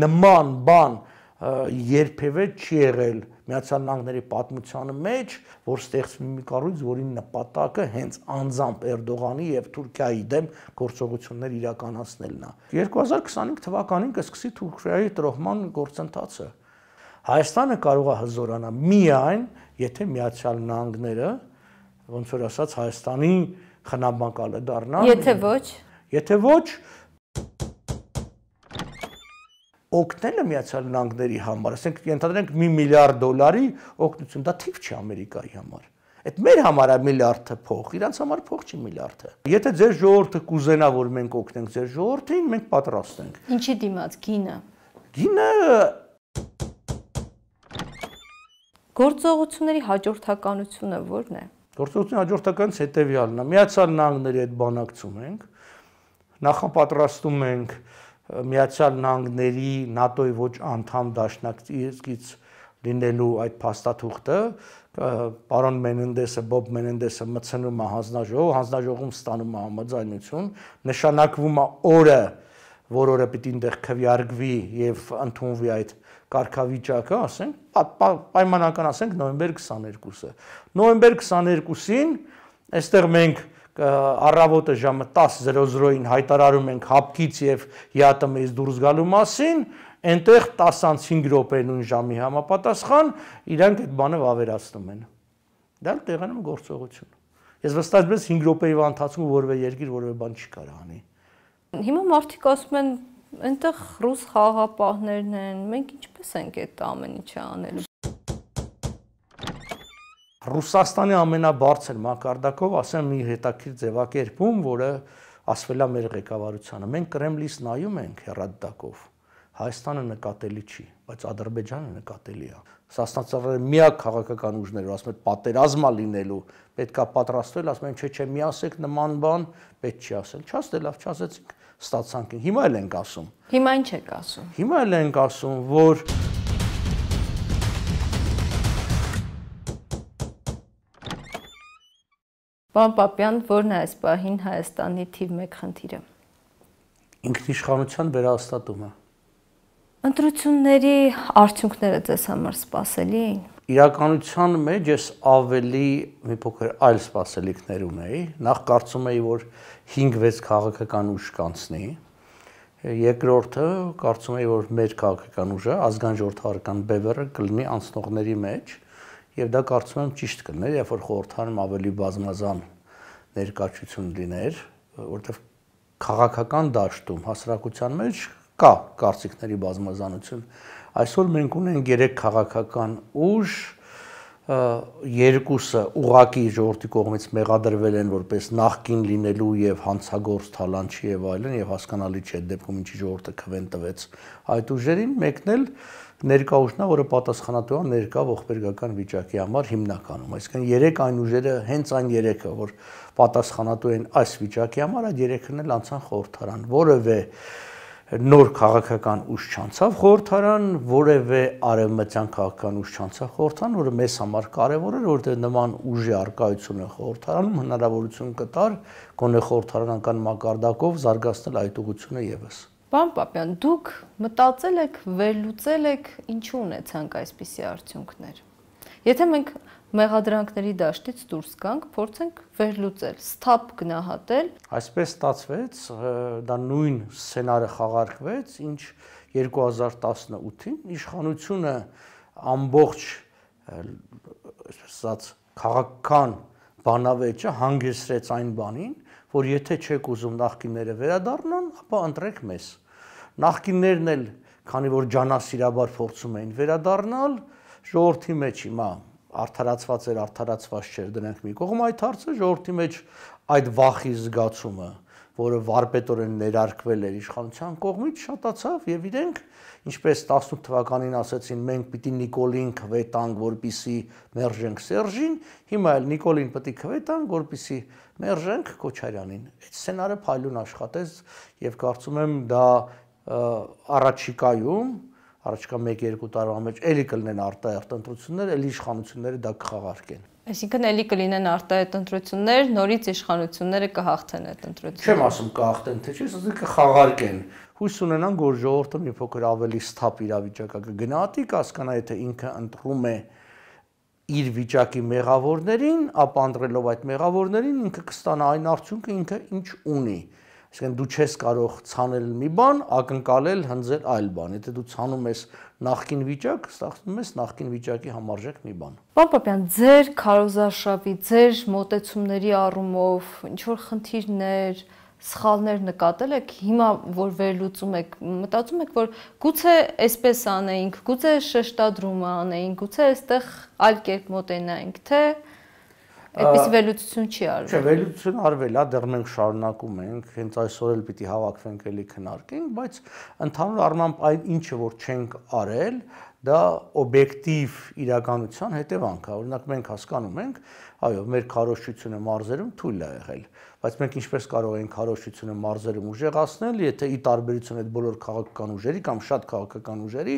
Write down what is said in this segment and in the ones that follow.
նման բան երբևէ չի եղել Միացյալ Նահանգների պատմության մեջ, որ ստեղծվում մի կառույց, որի նպատակը հենց անձամբ Էրդողանի եւ Թուրքիայի դեմ գործողություններ իրականացնելն է։ 2025 թվականին կսկսի Թուրքիայի տրոհման գործընթացը։ Հայաստանը կարող է հզորանալ միայն, եթե Միացյալ Նահանգները ոնց որ ասած Հայաստանի խնամակալը դառնա։ Եթե ոչ, Եթե ոչ, օգնելը Միացյալ Նահանգների համար, ասենք ենթադրենք 1 մի միլիարդ դոլարի օգնություն, դա թիվ չի Ամերիկայի համար։ Այդ մեր համար է միլիարդը փող, իրանց համար փող չի միլիարդը։ Եթե ձեր ժողովուրդը կուզենա, որ մենք օգնենք ձեր ժողովրդին, մենք պատրաստ ենք։ Ինչի դիմաց գինը։ Գինը Գործողությունների հաջորդականությունը ո՞րն է։ Գործողության հաջորդականից հետևյալն է։ Միացյալ Նահանգների հետ բանակցում ենք, նախապատրաստում ենք Միացյալ Նահանգների ՆԱՏՕ-ի ոչ անդամ դաշնակցից լինելու այդ փաստաթուղթը պարոն Մենենդեսը, Բոբ Մենենդեսը մցնում է հանձնաժողով, հանձնաժողովում ստանում է համաձայնություն, նշանակվում է օրը, որ օրը պիտի այնտեղ քվյարկվի եւ ընդունվի այդ կարգավիճակը, ասենք, պայմանական ասենք նոյեմբեր 22-ը։ Նոյեմբեր 22-ին այստեղ մենք առավոտը ժամը 10:00-ին հայտարարում ենք հապկից եւ ՀԱՏՄ-ից դուրս գալու մասին, այնտեղ 10-5 րոպե նույն ժամի համապատասխան իրանք այդ բանը վավերացնում են։ Դա տեղանում գործողություն։ Ես վստահ եմ 5 րոպեի վանթացում որևէ երկիր որևէ բան չի կարող անի։ Հիմա մարդիկ ասում են այնտեղ ռուս խաղապահներն են, մենք ինչպես ենք այդ ամեն ինչը անելու։ Ռուսաստանի ամենաբարձր մակարդակով, ասեմ, մի հետաքրքիր ձևակերպում, որը ասվել է մեր ղեկավարությանը։ Մենք Կրեմլից նայում ենք հերադդակով։ Հայաստանը նկատելի չի, բայց Ադրբեջանը նկատելի է։ Սաստանցարը միակ քաղաքական ուժները, ասում են, պատերազմա լինելու, պետքա պատրաստվել, ասում են, չէ, չէ, մի ասեք նման բան, պետք չի ասել։ Չասել, դե լավ, չասեցինք, ստացանք։ Հիմա էլ ենք ասում։ Հիմա ինչ եք ասում։ Հիմա էլ ենք ասում, որ Պարոն Պապյան, ո՞րն է այս պահին Հայաստանի թիվ 1 խնդիրը։ Ինքնիշխանության վերահաստատումը։ Ընտրությունների արդյունքները ձեզ համար սпасելի էին։ Իրականության մեջ ես ավելի մի փոքր այլ սпасելիքներ ունեի։ Նախ կարծում էի, որ 5-6 քաղաքական ուժ կանցնի։ Երկրորդը կարծում էի, որ մեր քաղաքական ուժը ազգան ժողովրդական բևեռը կլինի անցնողների մեջ եւ դա կարծում եմ ճիշտ կներ, երբ որ խորհրդանում ավելի բազմազան ներկայացություն լիներ, որտեղ քաղաքական դաշտում հասարակության մեջ կա կարծիքների բազմազանություն։ Այսօր մենք ունենք երեք քաղաքական ուժ, երկուսը ուղակի ժողովրդի կողմից մեղադրվել են որպես նախքին լինելու եւ հանցագործ թալանչի եւ այլն եւ հասկանալի չէ դեպքում ինչի ժողովրդը քվեն տվեց այդ ուժերին մեկն էլ ներկա ուժնա որը պատասխանատու է ներկա ողբերգական վիճակի համար հիմնականում այսինքն երեք այն ուժերը հենց այն երեքը որ պատասխանատու են այս վիճակի համար այդ երեքն էլ անցան խորհրդարան որովե որ նոր քաղաքական ուժ չանցավ խորհրդարան, որևէ արևմտյան քաղաքական ուժ չանցավ խորհրդարան, որը մեզ համար կարևոր էր, որտեղ նման ուժի արկայությունը խորհրդարանում հնարավորություն կտար գոնե խորհրդարանական մակարդակով զարգացնել այդ ուղությունը եւս։ Պարոն Պապյան, դուք մտածել եք, վերլուծել եք, ինչու ունեցանք այսպիսի արդյունքներ։ Եթե մենք մեղադրանքների դաշտից դուրս գանք, փորձենք վերլուծել, սթափ գնահատել։ Այսպես ստացվեց, դա նույն սցենարը խաղարկվեց, ինչ 2018-ին իշխանությունը ամբողջ ասած քաղաքական բանավեճը հանգեցրեց այն բանին, որ եթե չեք ուզում նախկինները վերադառնան, ապա ընտրեք մեզ։ Նախկիններն էլ, քանի որ ջանասիրաբար փորձում էին վերադառնալ, ժողովրդի մեջ հիմա արդարացված էր, արդարացված չէր, դրանք մի կողմ այդ հարցը ժողովրդի մեջ այդ վախի զգացումը, որը վարպետորեն ներարկվել էր իշխանության կողմից, շատացավ եւ իրենք, ինչպես 18 թվականին ասացին, մենք պիտի Նիկոլին քվետանք, որպիսի մերժենք Սերժին, հիմա էլ Նիկոլին պետք է քվետանք, որպիսի մերժենք Քոչարյանին։ Այդ սցենարը փայլուն աշխատեց եւ կարծում եմ դա առաջիկայում առաջկա 1-2 տարվա մեջ էլի կլինեն արտահերտ ընտրություններ, էլի իշխանությունները դա կխաղարկեն։ Այսինքն էլի կլինեն արտահերտ ընտրություններ, նորից իշխանությունները կհաղթեն այդ ընտրությունները։ Չեմ ասում կհաղթեն, թե չէ, ասեցի կխաղարկեն։ Հույս ունենան, որ ժողովուրդը մի փոքր ավելի ստապ իրավիճակա կգնահատի, կհասկանա, եթե ինքը ընտրում է իր վիճակի մեղավորներին, ապա անդրելով այդ մեղավորներին ինքը կստանա այն արդյունքը, ինքը ինչ ունի։ ինք Իսկեն դու չես կարող ցանել մի բան, ակնկալել հնձել այլ բան։ Եթե դու ցանում ես նախքին վիճակ, ստացվում ես նախքին վիճակի համարժեք մի բան։ Պարոն Պապյան, ձեր քարոզարշավի, ձեր մտեցումների առումով ինչ որ խնդիրներ, սխալներ նկատել եք, հիմա որ վերլուծում եք, մտածում եք, որ գուցե այսպես անեինք, գուցե շեշտադրումը անեինք, գուցե այստեղ այլ կերպ մոտենայինք, թե՞ Այդպես վերլուծություն չի արվել։ Չէ, վերլուծություն արվել է, հա, դեռ մենք շարունակում ենք, հենց այսօր էլ պիտի հավաքվենք էլի քննարկենք, բայց ընդհանուր առմամբ այն ինչը որ չենք արել, դա օբյեկտիվ իրականության հետևանք է։ հա, Օրինակ մենք հասկանում ենք, այո, մեր քարոշչությունը մարզերում թույլ է եղել, բայց մենք ինչպես կարող ենք հարոշությունը մարզերում ուժեղացնել, եթե ի տարբերություն այդ բոլոր քաղաքական ուժերի կամ շատ քաղաքական ուժերի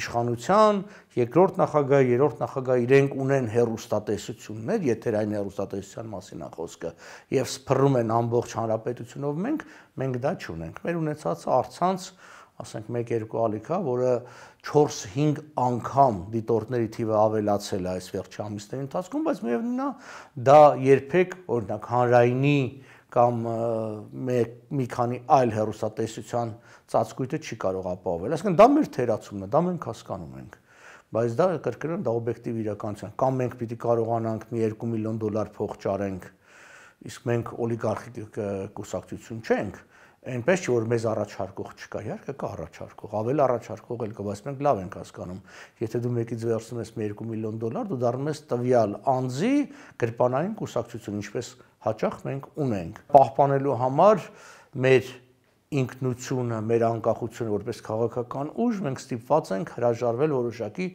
իշխանության, երկրորդ նախագահ, երրորդ նախագահ իրենք ունեն հերոստատեսություններ, եթե այն հերոստատեսության մասին է խոսքը, եւ սփռում են ամբողջ հանրապետությունով մենք, մենք դա չունենք։ Մեր ունեցածը արցանց, ասենք 1-2 ալիքա, որը 4-5 անգամ դիտորդների թիվը ավելացել է այս վերջի ամիսների ընթացքում, բայց միևնույնն է, դա երբեք օրինակ հանրայինի կամ մեկ մի քանի այլ հերոստատեսության ծածկույթը չի կարող ապահովել։ Այսինքն դա մեր թերացումն է, դա մենք հասկանում ենք։ Բայց դա կրկնում դա օբյեկտիվ իրականություն։ Կամ մենք պիտի կարողանանք մի 2 միլիոն դոլար փող ճարենք, իսկ մենք օլիգարխիկ կուսակցություն չենք, այնպես չէ որ մեզ առաջարկող չկա, իհարկե կա առաջարկող, ավել առաջարկող էլ կա, բայց մենք լավ ենք հասկանում։ Եթե դու մեկից վերցնում ես 2 միլիոն դոլար, դու դառնում ես տվյալ անձի գրպանային կուսակցություն, ինչպես հաճախ մենք ունենք։ Պահպանելու համար մեր ինքնությունը, մեր անկախությունը որպես քաղաքական ուժ մենք ստիպված ենք հրաժարվել որոշակի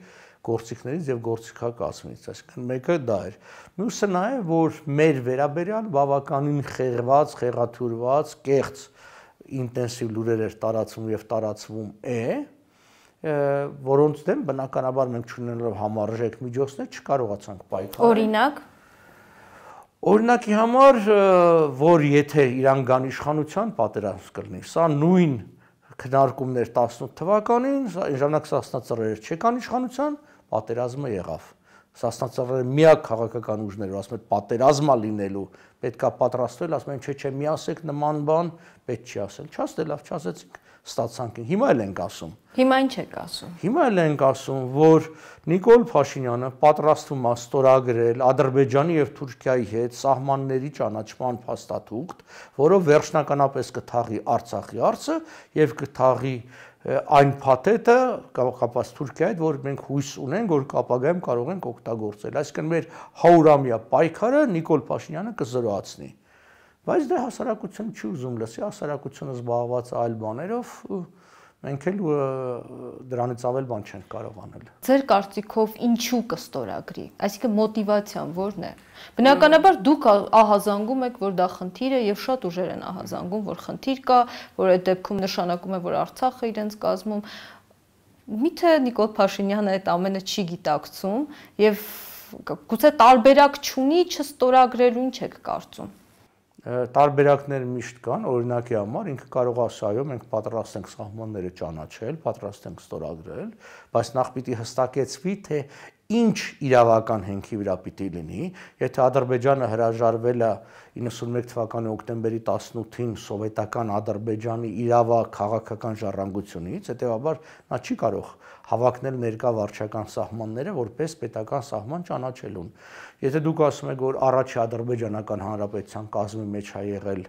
գործիքներից եւ գործիքակազմից, այսինքն մեկը դա էր։ Մյուսը նաեւ որ մեր վերաբերյալ բավականին խեղված, խեղաթյուրված, կեղծ ինտենսիվ լուրեր էր տարածվում եւ տարածվում է, որոնց դեմ բնականաբար մենք չունենալով համարժեք միջոցներ չկարողացանք պայքարել։ Օրինակ Օրինակի համար, որ եթե Իրան գան իշխանության պատերազմ կլինի, սա նույն քննարկումներ 18 թվականին, այն ժամանակ Սասնացարերը չեկան իշխանության, պատերազմը եղավ։ Սասնացարերը միակ քաղաքական ուժն էր, որ ասում է պատերազմա լինելու պետքա պատրաստվել, ասում են, չէ, չէ, մի ասեք նման բան, պետք չի ասել։ Չաս դե լավ, չասեցինք, ստացանք։ Հիմա էլ ենք ասում։ Հիմա ինչ եք ասում։ Հիմա էլ ենք ասում, որ Նիկոլ Փաշինյանը պատրաստվում է ստորագրել Ադրբեջանի եւ Թուրքիայի հետ սահմանների ճանաչման փաստաթուղթ, որով վերջնականապես կթաղի Արցախի արծը եւ կթաղի այն փաթեթը կապված Թուրքիայի հետ, որ մենք հույս ունենք, որ ապագայում կարող ենք օգտագործել։ Այսինքն մեր 100-ամյա պայքարը Նիկոլ Փաշինյանը կզրոացնի։ Բայց դա դե հասարակություն չի ուզում լսի, հասարակությունը զբաղված այլ բաներով ու մենք էլ դրանից ավել բան չենք կարող անել։ Ձեր կարծիքով ինչու կստորագրի։ Այսինքն մոտիվացիան ո՞րն է։ Բնականաբար դուք ահազանգում եք, որ դա խնդիր է եւ շատ ուժեր են ահազանգում, որ խնդիր կա, որ այդ դեպքում նշանակում է, որ Արցախը իրենց կազմում միթե Նիկոլ Փաշինյանը այդ ամենը չի գիտակցում եւ գուցե տարբերակ չունի չստորագրելու ինչ եք կարծում տարբերակներ միշտ կան, օրինակի համար ինքը կարող է ասայո, մենք պատրաստ ենք սահմանները ճանաչել, պատրաստ ենք ստորագրել, բայց նախ պիտի հստակեցվի, թե ինչ իրավական հենքի վրա պիտի լինի, եթե Ադրբեջանը հրաժարվել է 91 թվականի հոկտեմբերի 18-ին սովետական Ադրբեջանի իրավա քաղաքական ժառանգությունից, հետեւաբար նա չի կարող հավակնել ներկա վարչական սահմանները որպես պետական սահման ճանաչելուն։ Եթե դուք ասում եք, որ առաջի ադրբեջանական հանրապետության կազմի մեջ է եղել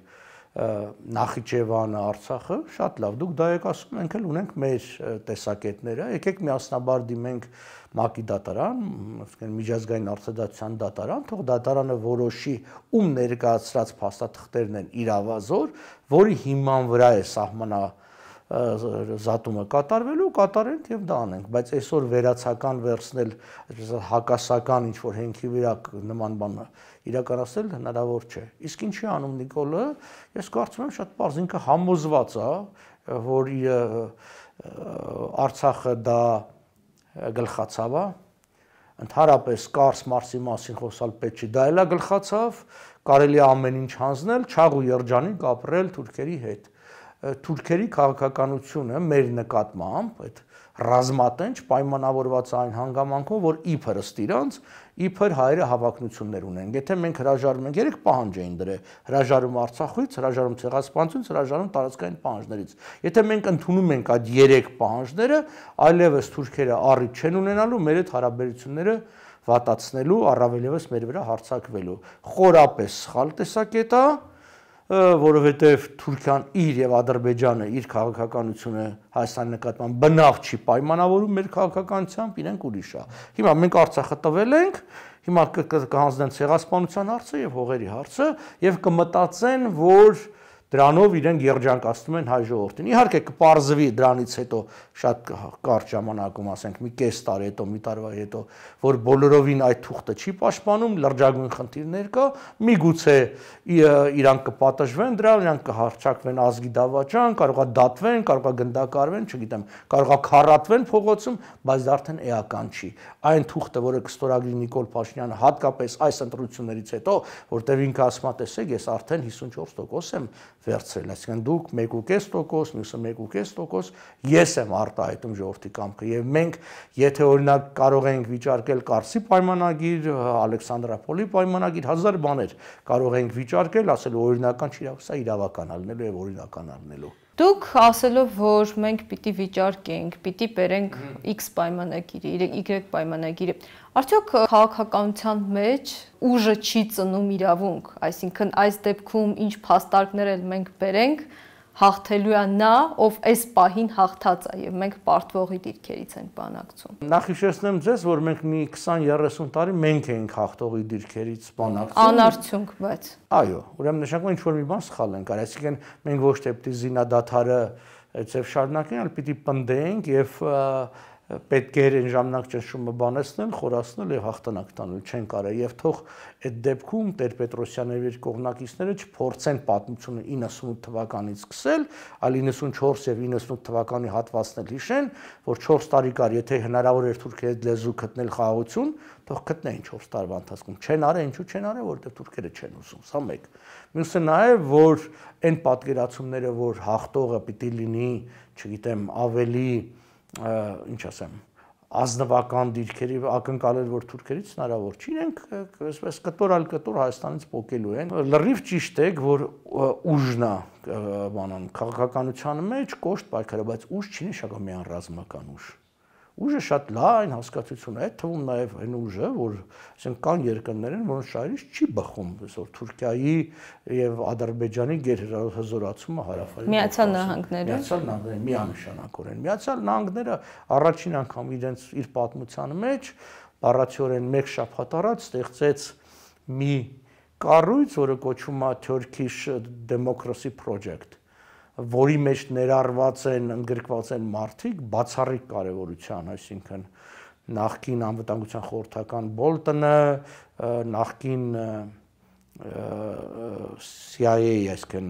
Նախիջևանը, Արցախը, շատ լավ, դուք դա եք ասում, մենք էլ ունենք մեր տեսակետները, եկեք միասնաբար դիմենք մենք ՄԱԿ-ի դատարան, ասենք միջազգային արծադատության դատարան, թող դատարանը որոշի, ում ներկայացրած փաստաթղթերն են իրավազոր, որի հիման վրա է սահմանա զատումը կատարվելու, կատարենք եւ դա անենք, բայց այսօր վերացական վերցնել հակասական ինչ որ հենքի վրա նման բանը իրականացնել հնարավոր չէ։ Իսկ ինչի անում Նիկոլը, ես կարծում եմ շատ པարզ ինքը համոզված է, որ Արցախը դա գլխացավ, հա։ ընդհանրապես կարս մարսի մասին խոսալ պետք չի, դա էլա գլխացավ, կարելի ամեն ինչ հանձնել, չաղ ու երջանիկ ապրել թուրքերի հետ թուրքերի քաղաքականությունը մեր նկատմամբ այդ ռազմատենչ պայմանավորված այն հանգամանքով, որ իբր ըստ իրանց իբր հայերը հավակնություններ ունեն։ Եթե մենք հրաժարվում ենք, երեք պահանջ էին դրել՝ հրաժարում Արցախից, հրաժարում ցեղասպանությունից, հրաժարում տարածքային պահանջներից։ Եթե մենք ընդունում ենք այդ երեք պահանջները, այլևս թուրքերը առիթ չեն ունենալու մեր այդ հարաբերությունները վատացնելու, առավելևս մեր վրա հարցակվելու։ Խորապես սխալ տեսակետ է, որովհետև Թուրքիան իր եւ Ադրբեջանը իր քաղաքականությունը Հայաստանի նկատմամբ բնավ չի պայմանավորում մեր քաղաքականությամբ, իրենք ուրիշ է։ Հիմա մենք Արցախը տվել ենք, հիմա կհանձնեն ցեղասպանության հարցը եւ հողերի հարցը եւ կմտածեն, որ դրանով իրեն երջանկացնում են հայ ժողովրդին։ Իհարկե կպարզվի դրանից հետո շատ կարճ ժամանակում, ասենք մի կես տարի հետո, մի տարվա հետո, որ բոլորովին այդ թուղթը չի պաշտպանում, լրջագույն խնդիրներ կա, միգուցե իրանք կպատժվեն դրա, իրանք կհարճակվեն ազգի դավաճան, կարողա դատվեն, կարողա գնդակարվեն, չգիտեմ, կարողա քարատվեն փողոցում, բայց դա արդեն էական չի։ Այն թուղթը, որը կստորագրի Նիկոլ Փաշինյանը հատկապես այս ընտրություններից հետո, որտեղ ինքը ասում է, տեսեք, ես արդեն 54% եմ վերցրել, այսինքն դուք 1.5%, մյուսը 1.5% ես եմ արտահայտում ժողովրդի կամքը եւ մենք եթե օրինակ կարող ենք վիճարկել Կարսի պայմանագիր, Ալեքսանդրապոլի պայմանագիր, հազար բաներ կարող ենք վիճարկել, ասել օրինական չի, սա իրավական ալնելու եւ օրինական ալնելու Դուք ասելով որ մենք պիտի վիճարկենք, պիտի բերենք X պայմանագիրը, Y պայմանագիրը, արդյոք քաղաքականության մեջ ուժը չի ծնում իրավունք, այսինքն այս դեպքում ինչ փաստարկներ էլ մենք բերենք, հաղթելու է նա, ով այս պահին հաղթած է եւ մենք պարտվողի դիրքերից ենք բանակցում։ Նախ հիշեցնեմ ձեզ, որ մենք մի 20-30 տարի մենք էինք հաղթողի դիրքերից բանակցում։ Անարցյունք, բայց։ Այո, ուրեմն նշանակում է ինչ-որ մի բան սխալ ենք արել, այսինքն մենք ոչ թե պիտի զինադադարը այդպես շարունակեն, այլ պիտի պնդենք եւ և պետք էր այն ժամանակ ճնշումը բանեցնել, խորացնել եւ հաղթանակ տանել չեն կարող եւ թող այդ դեպքում Տեր Պետրոսյանների կողմնակիցները չփորձեն պատմությունը 98 թվականից սկսել, այլ 94 եւ 98 թվականի հատվածն էլ հիշեն, որ 4 տարի կար, եթե հնարավոր էր թուրքերը լեզու գտնել խաղաղություն, թող գտնեին 4 տարվա ընթացքում։ Չեն արել, ինչու չեն արել, որտեղ թուրքերը չեն ուսում, սա մեկ։ Մյուսը նաեւ որ այն պատկերացումները, որ հաղթողը պիտի լինի, չգիտեմ, ավելի ինչ ասեմ, ազնվական դիրքերի ակնկալել որ թուրքերից հնարավոր չի իրենք այսպես կտորալ կտոր Հայաստանից փոկելու են լրիվ ճիշտ է որ ուժնա բանան քաղաքականության մեջ կոշտ պայքարը բայց ուժ չի նշանակում միան ռազմական ուժ Ուժը շատ լայն հասկացություն է, այդ թվում նաև այն ուժը, որ ասենք կան երկրներ են, որոնց շահերից չի բխում, այսօր Թուրքիայի եւ Ադրբեջանի գերհզորացումը հարավային Միացյալ Նահանգները Միացյալ Նահանգները միանշանակորեն։ Միացյալ Նահանգները առաջին անգամ իրենց իր պատմության մեջ բառացիորեն մեկ շաբաթ առաջ ստեղծեց մի կառույց, որը կոչվում է Turkish Democracy Project որի մեջ ներառված են, ընդգրկված են մարդիկ բացառիկ կարևորության, այսինքն նախկին անվտանգության խորհրդական Բոլտոնը, նախկին CIA, այսինքն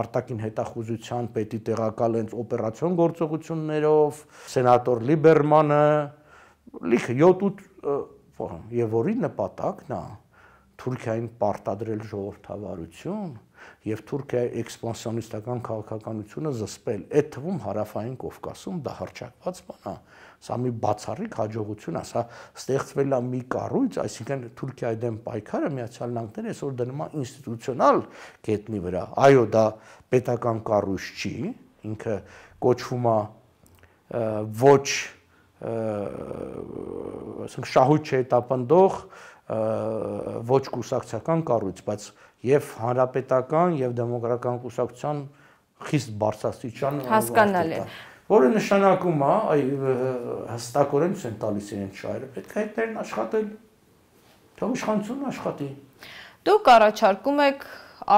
արտաքին հետախուզության պետի տեղակալ ենց օպերացիոն գործողություններով, սենատոր Լիբերմանը լիքը 7-8 եւ որի նպատակն է Թուրքիային պարտադրել ժողովրդավարություն եւ Թուրքիայի էքսպանսիոնիստական քաղաքականությունը զսպել, այդ թվում հարավային Կովկասում դա հրճակված բան է։ Սա մի բացառիկ հաջողություն է, սա ստեղծվել է մի կառույց, այսինքն Թուրքիայի դեմ պայքարը Միացյալ Նահանգները այսօր դնում է ինստիտուցիոնալ գետնի վրա։ Այո, դա պետական կառույց չի, ինքը կոչվում է ոչ ասենք շահույթ չէ տապնդող ոչ կուսակցական կառույց, բայց եւ հանրապետական եւ դեմոկրատական կուսակցության խիստ բարձրաստիճան հասկանալի որը նշանակում է այ հստակորեն ցույց են տալիս իրենց շահերը պետք է այդներն աշխատել թող իշխանությունն աշխատի դուք առաջարկում եք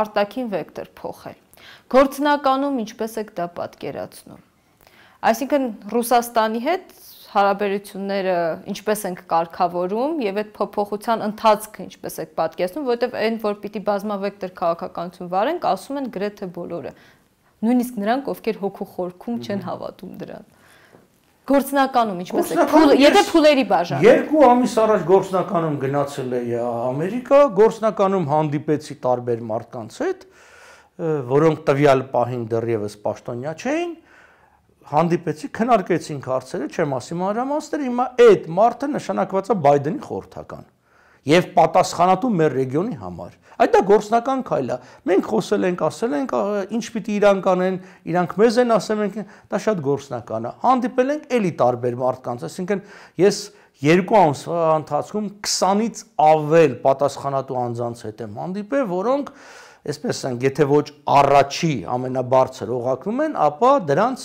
արտաքին վեկտոր փոխել գործնականում ինչպես եք դա պատկերացնում այսինքն ռուսաստանի հետ հարաբերությունները ինչպես ենք կարգավորում եւ այդ փոփոխության ընթացքը ինչպես եք պատկերացնում, որովհետեւ այն, որ պիտի բազմավեկտոր քաղաքականություն վարենք, ասում են գրեթե բոլորը։ Նույնիսկ նրանք, ովքեր հոգու խորքում չեն հավատում դրան։ Գործնականում ինչպես է։ Եթե փուլերի բաժան։ Երկու ամիս առաջ գործնականում գնացել էի Ամերիկա, գործնականում հանդիպեցի տարբեր մարդկանց հետ, որոնք տվյալ պահին դեռևս պաշտոնյա չէին հանդիպեցի, քննարկեցինք հարցերը, չեմ ասի մանրամասները, հիմա այդ մարդը նշանակված է Բայդենի խորհրդական եւ պատասխանատու մեր ռեգիոնի համար։ Այդ դա գործնական քայլ է։ Մենք խոսել ենք, ասել ենք, ինչ պիտի իրանք անեն, իրանք մեզ են ասել, մենք դա շատ գործնական է։ Հանդիպել ենք էլի տարբեր մարդկանց, այսինքն ես երկու ամսվա ընթացքում 20-ից ավել պատասխանատու անձանց հետ եմ հանդիպել, որոնք այսպես են, եթե ոչ առաջի ամենաբարձր օղակում են, ապա դրանց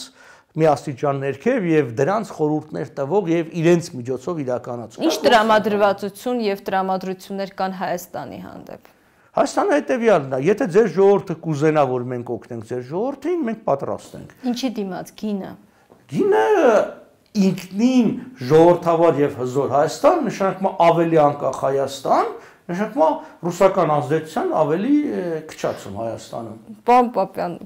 մի աստիճան ներքև եւ դրանց խորհուրդներ տվող եւ իրենց միջոցով իրականացում։ Ինչ տրամադրվածություն եւ տրամադրություններ կան Հայաստանի հանդեպ։ Հայաստանը հետեւյալն է, եթե ձեր ժողովուրդը կուզենա, որ մենք օգնենք ձեր ժողովրդին, մենք պատրաստ ենք։ Ինչի դիմաց գինը։ Գինը ինքնին ժողովրդավար եւ հզոր Հայաստան նշանակում է ավելի անկախ Հայաստան, նշանակում է ռուսական ազդեցության ավելի քչացում Հայաստանում։ Պարոն Պապյան,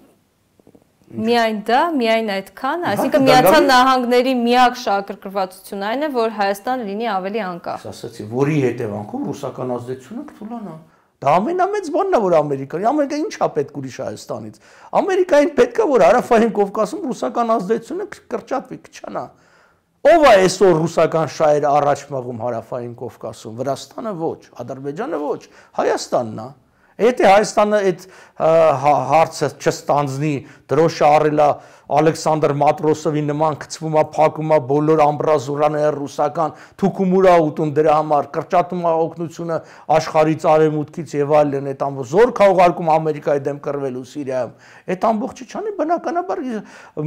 Միայն դա, միայն այդքան, այսինքն Միացյալ Նահանգների միակ շահագրգռվածությունը այն է, որ Հայաստան լինի ավելի անկախ։ Ասացի, որի հետևանքում ռուսական ազդեցությունը կթուլանա։ Դա ամենամեծ բանն է, որ Ամերիկան, Ամերիկան ի՞նչ է պետք ուրիշ Հայաստանից։ Ամերիկային պետք է, որ Հարավային Կովկասում ռուսական ազդեցությունը կրճատվի, քչանա։ Ո՞վ է այսօր ռուսական շահերը առաջ մղում Հարավային Կովկասում։ Վրաստանը ոչ, Ադրբեջանը ոչ, Հայաստանն է։ Ա Եթե Հայաստանը այդ հա, հարցը չստանձնի, դրոշը առելա Ալեքսանդր Մատրոսովի նման գծվում է, փակում է բոլոր ամբրազուրաները ռուսական, թուկումուրա ուտում դրա համար, կրճատում է օկնությունը աշխարհից արևմուտքից եւ այլն, այդ ամբողջ զորքա ուղարկում Ամերիկայի դեմ կռվելու Սիրիայում։ Այդ ամբողջը չանի բնականաբար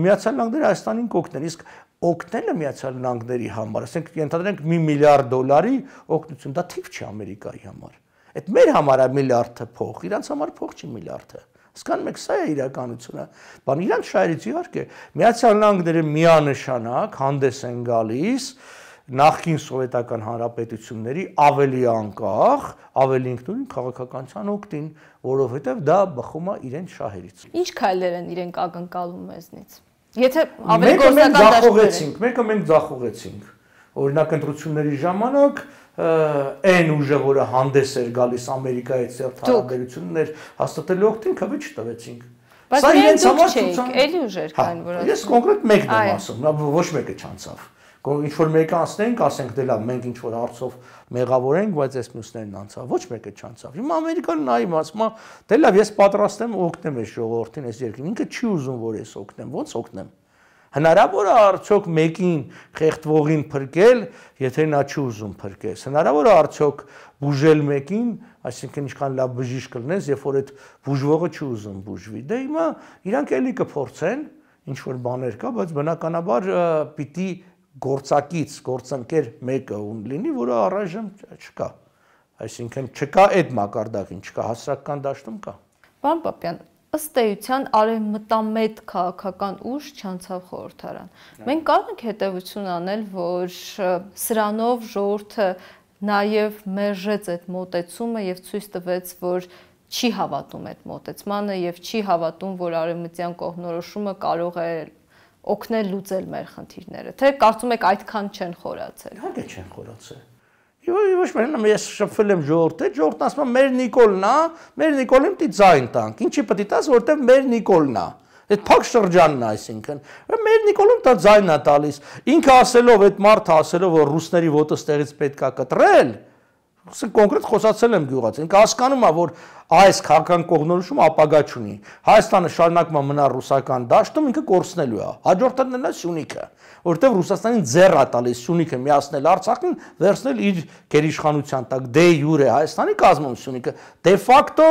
Միացյալ Նահանգները Հայաստանին կօգներ, իսկ օգնելը Միացյալ Նահանգների համար, ասենք ենթադրենք 1 միլիարդ դոլարի օգնություն, դա թիվ չի Ամերիկայի համար Այդ մեր համար է միլիարդը փող, իրանց համար փող չի միլիարդը։ Հասկանու՞մ եք, սա է իրականությունը։ Բան իրանց շահերից իհարկե Միացյալ Նահանգները միանշանակ հանդես են գալիս նախկին սովետական հանրապետությունների ավելի անկախ, ավելի ինքնուրույն քաղաքականության օկտին, որովհետև դա բխում է իրենց շահերից։ Ինչ քայլեր են իրենք ակնկալում մեզնից։ Եթե ավելի գործնական դաշտեր։ Մեկը մենք ձախողեցինք, մեկը մենք ձախողեցինք։ Օրինակ ընտրությունների ժամանակ այն ուժը, որը հանդես էր գալիս Ամերիկայի ծերտ հարաբերություններ հաստատելու օգտին քվի չտվեցինք։ Սա իրենց համար ցուցան։ Էլի ուժեր հա, կան, որոնք Ես կոնկրետ մեկն եմ ասում, ոչ մեկը չանցավ։ Ինչ որ մեկը անցնենք, ասենք դե լավ, մենք ինչ որ հարցով մեղավոր ենք, բայց այս մյուսներն անցավ, ոչ մեկը չանցավ։ Հիմա Ամերիկան նայում ասում է, դե լավ, ես պատրաստ եմ օգնեմ այս ժողովրդին, այս երկրին։ Ինքը չի ուզում, որ ես օգնեմ, ո՞նց օգնեմ։ Հնարավոր է արդյոք մեկին խեղդվողին փրկել, եթե նա չի ուզում փրկես։ Հնարավոր է արդյոք բուժել մեկին, այսինքն ինչքան լավ բժիշկ կլնես, երբ որ այդ բուժվողը չի ուզում բուժվի։ Դե հիմա իրանք էլի կփորձեն, ինչ որ բաներ կա, բայց բնականաբար պիտի գործակից, գործընկեր մեկը ուն լինի, որը առայժմ չկա։ Այսինքն չկա այդ մակարդակին, չկա հասարակական դաշտում կա։ Պարոն Պապյան, ըստ էության արևմտամետ քաղաքական ուժ չանցավ խորհրդարան։ Մենք կարող ենք հետևություն անել, որ սրանով ժողովուրդը նաև մերժեց այդ մոտեցումը եւ ցույց տվեց, որ չի հավատում այդ մոտեցմանը եւ չի հավատում, որ արևմտյան կողմնորոշումը կարող է օգնել լուծել մեր խնդիրները։ Թե կարծում եք այդքան չեն խորացել։ Իհարկե չեն խորացել Ոչ մի նա ես շփվել եմ ժողովրդի, ժողովուրդն ասում է մեր Նիկոլն է, մեր Նիկոլին պիտի ձայն տանք։ Ինչի պիտի տաս, որտեղ մեր Նիկոլն է։ Այդ փակ շրջանն այսինքն։ Մեր Նիկոլուն դա ձայն է տալիս։ Ինքը ասելով, այդ մարդը ասելով, որ ռուսների ոտը ստեղից պետք է կտրել, Սա կոնկրետ խոսացել եմ գյուղաց։ Ինքը հասկանում է, որ այս քաղաքական կողնորոշումը ապագա չունի։ Հայաստանը շարունակում է մնալ ռուսական դաշտում, ինքը կորցնելու է։ Հաջորդն նա Սյունիքը որովհետև Ռուսաստանին ձեռ է տալիս Սյունիքը միացնել Արցախին, վերցնել իր գերիշխանության տակ։ Դե յուրե Հայաստանի կազմում Սյունիքը դե ֆակտո,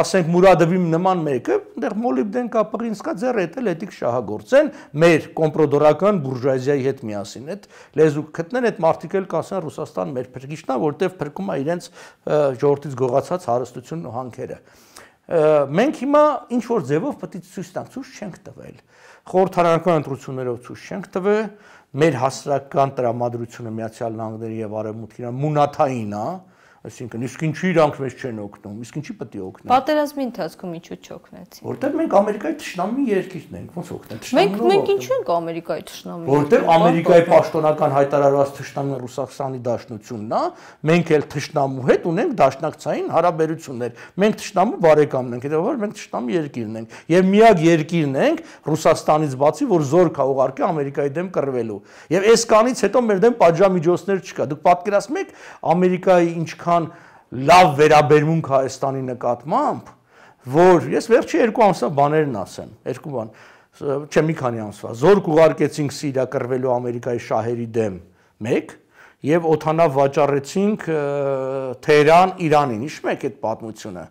ասենք Մուրադովի նման մեկը, այնտեղ Մոլիբդենկա Պրինսկա ձեռ ետել էտիկ շահագործեն մեր կոմպրոդորական բուրժուազիայի հետ միասին։ Այդ լեզու գտնեն այդ մարտիկ էլ կասեն Ռուսաստան մեր փրկիչն է, որովհետև փրկում է իրենց ժողովրդից գողացած հարստությունն ու հանքերը։ Մենք հիմա ինչ որ ձևով պետք է ցույց տանք, ցույց չենք տվել խորհրդարանական ընտրություններով ցույց չենք տվել, մեր հասարակական տրամադրությունը Միացյալ Նահանգների եւ Արևմուտքին մունաթային է, մունաթային է Այսինքն իսկ ինչի իրանք մեզ չեն օգնում, իսկ ինչի պետք է օգնեն։ Պատերազմի ընթացքում ինչու չօգնեցին։ Որտեղ մենք Ամերիկայի ճշնամի երկիրն ենք, ոնց օգնեն ճշնամին։ Մենք մենք ինչու ենք Ամերիկայի ճշնամին։ Որտեղ Ամերիկայի պաշտոնական հայտարարված ճշնամին Ռուսաստանի Դաշնությունն է, մենք էլ ճշնամու հետ ունենք դաշնակցային հարաբերություններ։ Մենք ճշնամու բարեկամն ենք, հետեւաբար մենք ճշնամի երկիրն ենք եւ միակ երկիրն ենք Ռուսաստանից բացի, որ զորք է ուղարկի Ամերիկայի դեմ կռվելու։ Եվ այս կանից հետո մեր դեմ պատժամիջոցներ չկա։ Դուք պատկերացնու եք Ամերիկայի ինչքան այնքան լավ վերաբերմունք Հայաստանի նկատմամբ, որ ես վերջի երկու ամսա բաներն ասեմ, երկու բան, չէ մի քանի ամսվա, զորք ուղարկեցինք Սիրիա կռվելու Ամերիկայի շահերի դեմ, 1 եւ օթանավ վաճառեցինք Թեհրան Իրանին, իշմեք այդ պատմությունը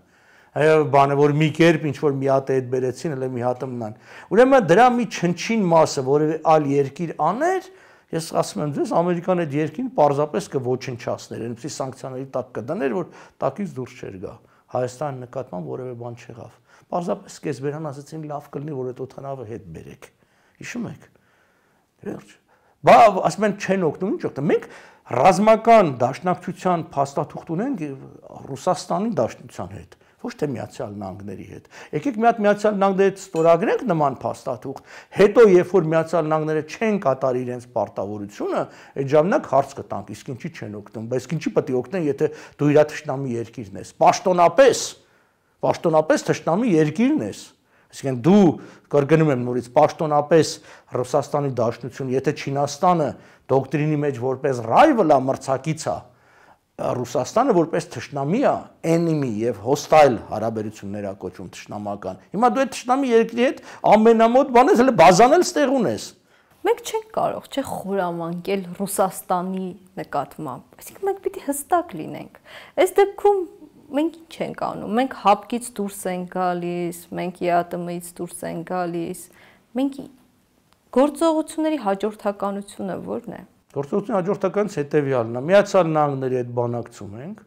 բանը որ մի կերպ ինչ որ մի հատ այդ բերեցին, հələ մի հատ մնան։ Ուրեմն դրա մի չնչին մասը, որևէ այլ երկիր աներ, որ ես ասում եմ ձեզ ամերիկան այդ երկին պարզապես կոչնչացներ, այնպեսի սանկցիաների տակ կդներ, որ տակից դուրս չէր գա։ Հայաստանի նկատմամբ որևէ բան չեղավ։ Պարզապես կեսբերան ասացին լավ կլինի, որ այդ օթանավը հետ բերեք։ Հիշում եք։ Վերջ։ Բա ասում են չեն օգնում ինչ օգնում։ Մենք ռազմական դաշնակցության փաստաթուղթ ունենք Ռուսաստանի դաշնության հետ։ Ա ոչ թե Միացյալ Նահանգների հետ։ Եկեք մի հատ Միացյալ Նահանգներից ստորագրենք նման փաստաթուղթ, հետո երբ որ Միացյալ Նահանգները չեն կատարի իրենց պարտավորությունը, այդ ժամանակ հարց կտանք, իսկ ինչի չեն օգտվում, բայց ինչի պետք է օգնեն, եթե դու իրաթշնամի երկիրն ես։ Պաշտոնապես, պաշտոնապես թշնամի երկիրն ես։ Իսկեն դու կրկնում եմ նորից պաշտոնապես Ռուսաստանի Դաշնություն, եթե Չինաստանը դոկտրինի մեջ որպես rival-ա մրցակից է, մրցակիցա, Ռուսաստանը որպես ճշնամիա enemy եւ hostile հարաբերություններ է կոչում ճշնամական։ Հիմա դու այդ ճշնամի երկրի հետ ամենամոտ բանես հենց բազանել ստեղ ունես։ Մենք չենք կարող չէ խորամանկել Ռուսաստանի նկատմամբ։ Այսինքն մենք պիտի հստակ լինենք։ Այս դեպքում մենք ինչ ենք անում։ Մենք հապկից դուրս ենք գալիս, մենք ԵԱՏՄ-ից դուրս ենք գալիս։ Մենք գործողությունների հաջորդականությունը ո՞րն է։ որ Գործողության հաջորդականից հետեւյալն է։ Միացյալ Նահանգների հետ բանակցում ենք,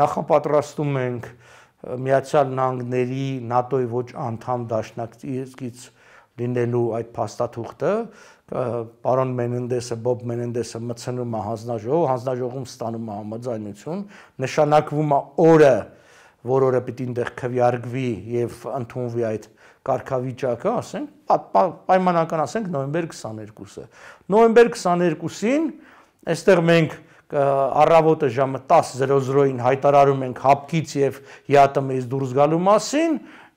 նախապատրաստում ենք Միացյալ Նահանգների ՆԱՏՕ-ի ոչ անդամ դաշնակցից լինելու այդ փաստաթուղթը, պարոն Մենենդեսը, Բոբ Մենենդեսը մցնում է հանձնաժողով, հանձնաժողովում ստանում է համաձայնություն, նշանակվում է օրը, որ օրը պիտի այնտեղ քվեարկվի եւ ընդունվի այդ կարգավիճակը, ասենք, պայմանական ասենք նոյեմբեր 22-ը։ Նոյեմբեր 22-ին այստեղ մենք առավոտը ժամը 10:00-ին հայտարարում ենք հապկից եւ ՀԱՏՄ-ից դուրս գալու մասին,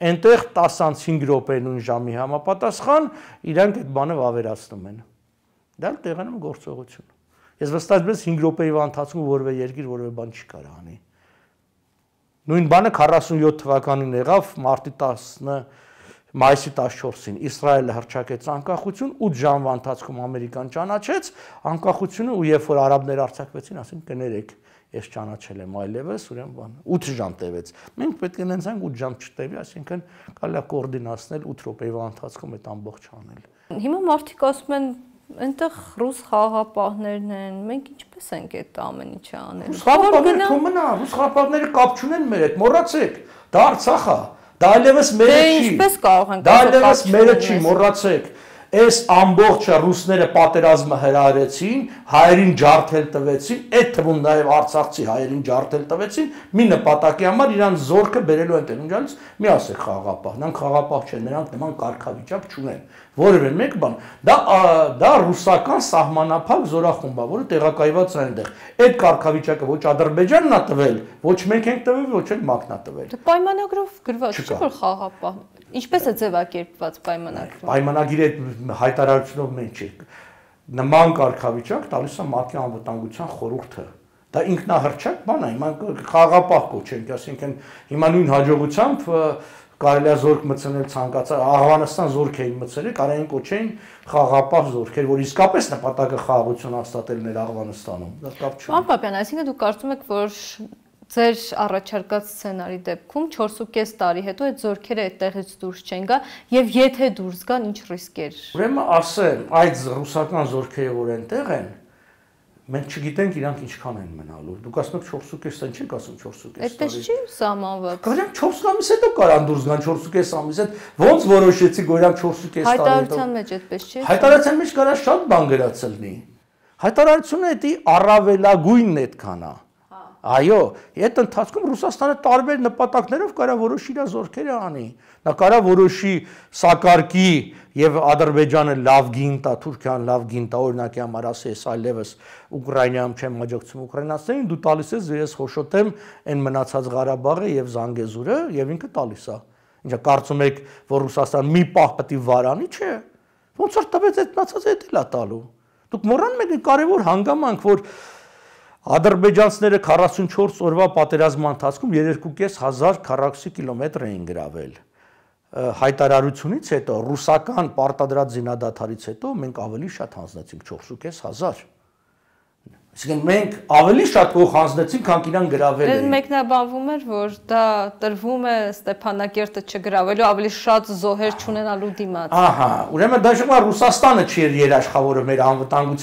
այնտեղ 10-5 րոպեն ուն ժամի համապատասխան իրանք այդ բանը վավերացնում են։ Դա տեղանում գործողություն։ Ես վստահ եմ 5 րոպեի վանթացում որևէ երկիր որևէ բան չի կարող անի։ Նույն բանը 47 թվականին եղավ մարտի 10-ը մայիսի 14-ին Իսրայելը հրճակեց անկախություն 8 ժամվա ընթացքում Ամերիկան ճանաչեց անկախությունը ու երբ որ արաբները արձակվեցին ասին կներեք ես ճանաչել եմ այլևս ուրեմն բան 8 ժամ տևեց մենք պետք է նենց այն 8 ժամ չտևի այսինքն կարելի է կոորդինացնել 8 րոպեվա ընթացքում այդ ամբողջ անել հիմա մարդիկ ասում են այնտեղ ռուս խաղապահներն են։ Մենք ինչպես ենք այդ ամեն ինչը անել։ Ռուս խաղապահները թող մնա, ռուս խաղապահները կապ չունեն մեր հետ, մոռացեք։ Դա Արցախ է։ Դա այլևս մերը դե չի։ Ինչպես կարող ենք։ Դա այլևս մերը չի, մոռացեք։ Այս ամբողջը ռուսները պատերազմը հրարեցին, հայերին ջարդել տվեցին, այդ թվում նաև արցախցի հայերին ջարդել տվեցին, մի նպատակի համար իրանց զորքը բերելու են տերուն գալիս, մի ասեք խաղապահ, նրանք խաղապահ չեն, նրանք նման կարգավիճակ չունեն։ Որևէ մեկ բան, դա դա ռուսական սահմանափակ զորախումբ է, որը տեղակայված է այնտեղ։ Այդ կարգավիճակը ոչ Ադրբեջանն է տվել, ոչ մենք ենք տվել, ոչ էլ մակն է տվել։ Դե պայմանագրով գրված չէ՞ որ խաղապահ Ինչպես է ձևակերպված պայմանագրում։ Պայմանագիրը հայտարարությունով մենք չէ։ Նման կարգավիճակ տալիս է ՄԱԿ-ի անվտանգության խորհուրդը։ Դա ինքնահրճակ բան է, հիմա խաղապահ կոչենք, ասենքն հիմա նույն հաջողությամբ կարելի է զորք մցնել ցանկացած Ահավանստան զորք էին մցրել, կարային կոչեին խաղապահ զորքեր, որ իսկապես նպատակը խաղաղություն հաստատելն էր Ահավանստանում։ Դա կապ չունի։ Պարոն Պապյան, այսինքն դուք կարծում եք, որ ձեր առաջարկած սցենարի դեպքում 4.5 տարի հետո այդ զորքերը այդտեղից դուրս չեն գա եւ եթե դուրս գան ինչ ռիսկեր։ Ուրեմն ասեմ, այդ ռուսական զորքերը որ այնտեղ են, մենք չգիտենք իրանք ինչքան են մնալու։ Դուք ասում եք 4.5, այն չեք ասում 4.5։ Այդպես չի սահմանված։ Կարան 4 ամիս հետո կարան դուրս գան 4.5 ամիս հետ։ Ոնց որոշեցի գորանք 4.5 տարի հետո։ Հայտարարության մեջ այդպես չի։ Հայտարարության մեջ կարա շատ բան գրած լինի։ Հայտարարությունը դա առավելագույնն այդքան է։ Այո, այդ ընթացքում Ռուսաստանը տարբեր նպատակներով կարա որոշ իր զորքերը անի։ Նա կարա որոշի Սակարկի եւ Ադրբեջանը լավ գինտա, Թուրքիան լավ գինտա, օրինակի համար ասես այլևս Ուկրաինայում չեմ աջակցում Ուկրաինացին, դու տալիս ես ես հոշոտեմ այն մնացած Ղարաբաղը եւ Զանգեզուրը եւ ինքը տալիս է։ Ինչա կարծում եք, որ Ռուսաստան մի պահ պետք է վարանի, չէ։ Ոնց որ տվեց այդ մնացածը դա տալու։ Դուք մոռանում եք կարևոր հանգամանք, որ Ադրբեջանցները 44 օրվա պատերազմի ընթացքում 3.500 քառակուսի կիլոմետր էին գրավել։ Հայտարարությունից հետո ռուսական պարտադրած զինադադարից հետո մենք ավելի շատ հանձնեցինք 4.500 Այսինքն մենք ավելի շատ փող հանձնեցինք, քան իրան գրավել էին։ Մեկնաբանվում էր, որ դա տրվում է Ստեփանակերտը չգրավելու, ավելի շատ զոհեր չունենալու դիմաց։ Ահա, ուրեմն դա շուտ Ռուսաստանը չի էր երաշխավորը մեր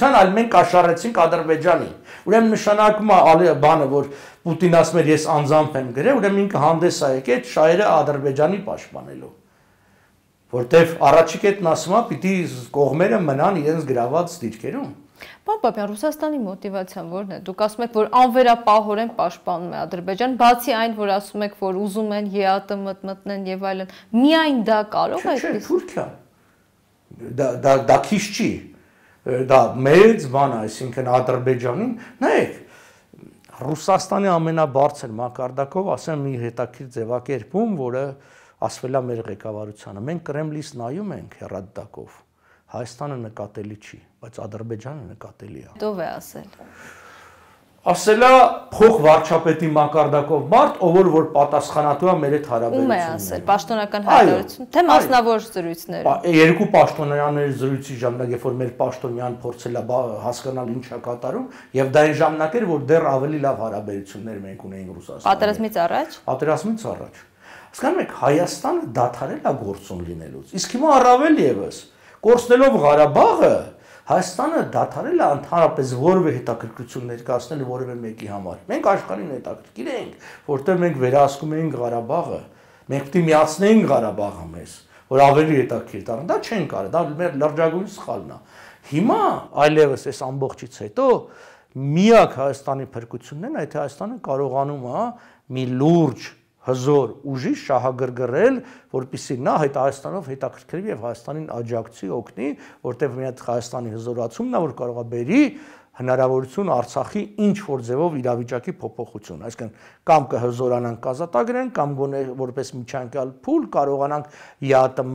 անվտանգության, այլ մենք աշխարհեցինք Ադրբեջանին։ Ուրեմն նշանակում է բանը, որ Պուտին ասում էր ես անձամբ եմ գրել, ուրեմն ինքը հանդես է եկել շայերը Ադրբեջանի պաշտպանելու որտեվ առաջիկետն ասում է պիտի կողմերը մնան իրենց գրաված դիրքերում Պարոն Պապյան, Ռուսաստանի մոտիվացիան ո՞րն է։ Դուք ասում եք, որ անվերապահորեն պաշտպանում է Ադրբեջան, բացի այն, որ ասում եք, որ ուզում են ԵԱՏՄ մտնեն եւ այլն, միայն դա կարող է այդպես։ Չէ, Թուրքիա։ Դա դա դա քիչ չի։ Դա մեծ բան է, այսինքն Ադրբեջանին, նայեք, Ռուսաստանի ամենաբարձր մակարդակով ասեմ մի հետաքրքիր ձևակերպում, որը ասվել է մեր ղեկավարությանը։ Մենք Կրեմլից նայում ենք հերադդակով Հայաստանը նկատելի չի, բայց Ադրբեջանը նկատելի է։ Ո՞վ է ասել։ Ասելա փող վարչապետի մակարդակով մարդ, ով որ որ պատասխանատու է մեր այդ հարաբերություններին։ Ո՞ւմ է ասել, պաշտոնական հայտարարություն, թե մասնավոր զրույցներով։ Երկու պաշտոնյաների զրույցի ժամանակ, երբ որ մեր պաշտոնյան փորձել է հասկանալ ինչ է կատարում, եւ դա այն ժամանակ էր, որ դեռ ավելի լավ հարաբերություններ մենք ունեինք Ռուսաստանի։ Պատերազմից առաջ։ Պատերազմից առաջ։ Հասկանում եք, Հայաստանը դադարել է գործոն լինելուց։ Իսկ հիմա առավել եւս, Կորցնելով Ղարաբաղը Հայաստանը դադարել է ընդհանրապես որևէ հետաքրքրություն ներկայացնել որևէ մեկի համար։ Մենք աշխարհին հետաքրքիր ենք, որտեղ մենք վերահսկում ենք Ղարաբաղը, մենք պետք է միացնենք Ղարաբաղը մեզ, որ ավելի հետաքրքիր դառնա։ Դա չեն կարող, դա մեր լրջագույն սխալն է։ Հիմա այլևս այս ամբողջից հետո միակ Հայաստանի փրկությունն է, թե Հայաստանը կարողանում է մի լուրջ հզոր ուժի շահագրգռել, որpիսի նա հետ Հայաստանով հետաքրքրվի եւ Հայաստանին աջակցի, օգնի, որտեղ մի հատ Հայաստանի հզորացումն է, որ կարող է բերի հնարավորություն Արցախի ինչ որ ձևով իրավիճակի փոփոխություն, այսինքն կամ կհզորանանք կազատագրեն, կամ գոնե որպես միջանկյալ փուլ կարողանանք ԵԱՏՄ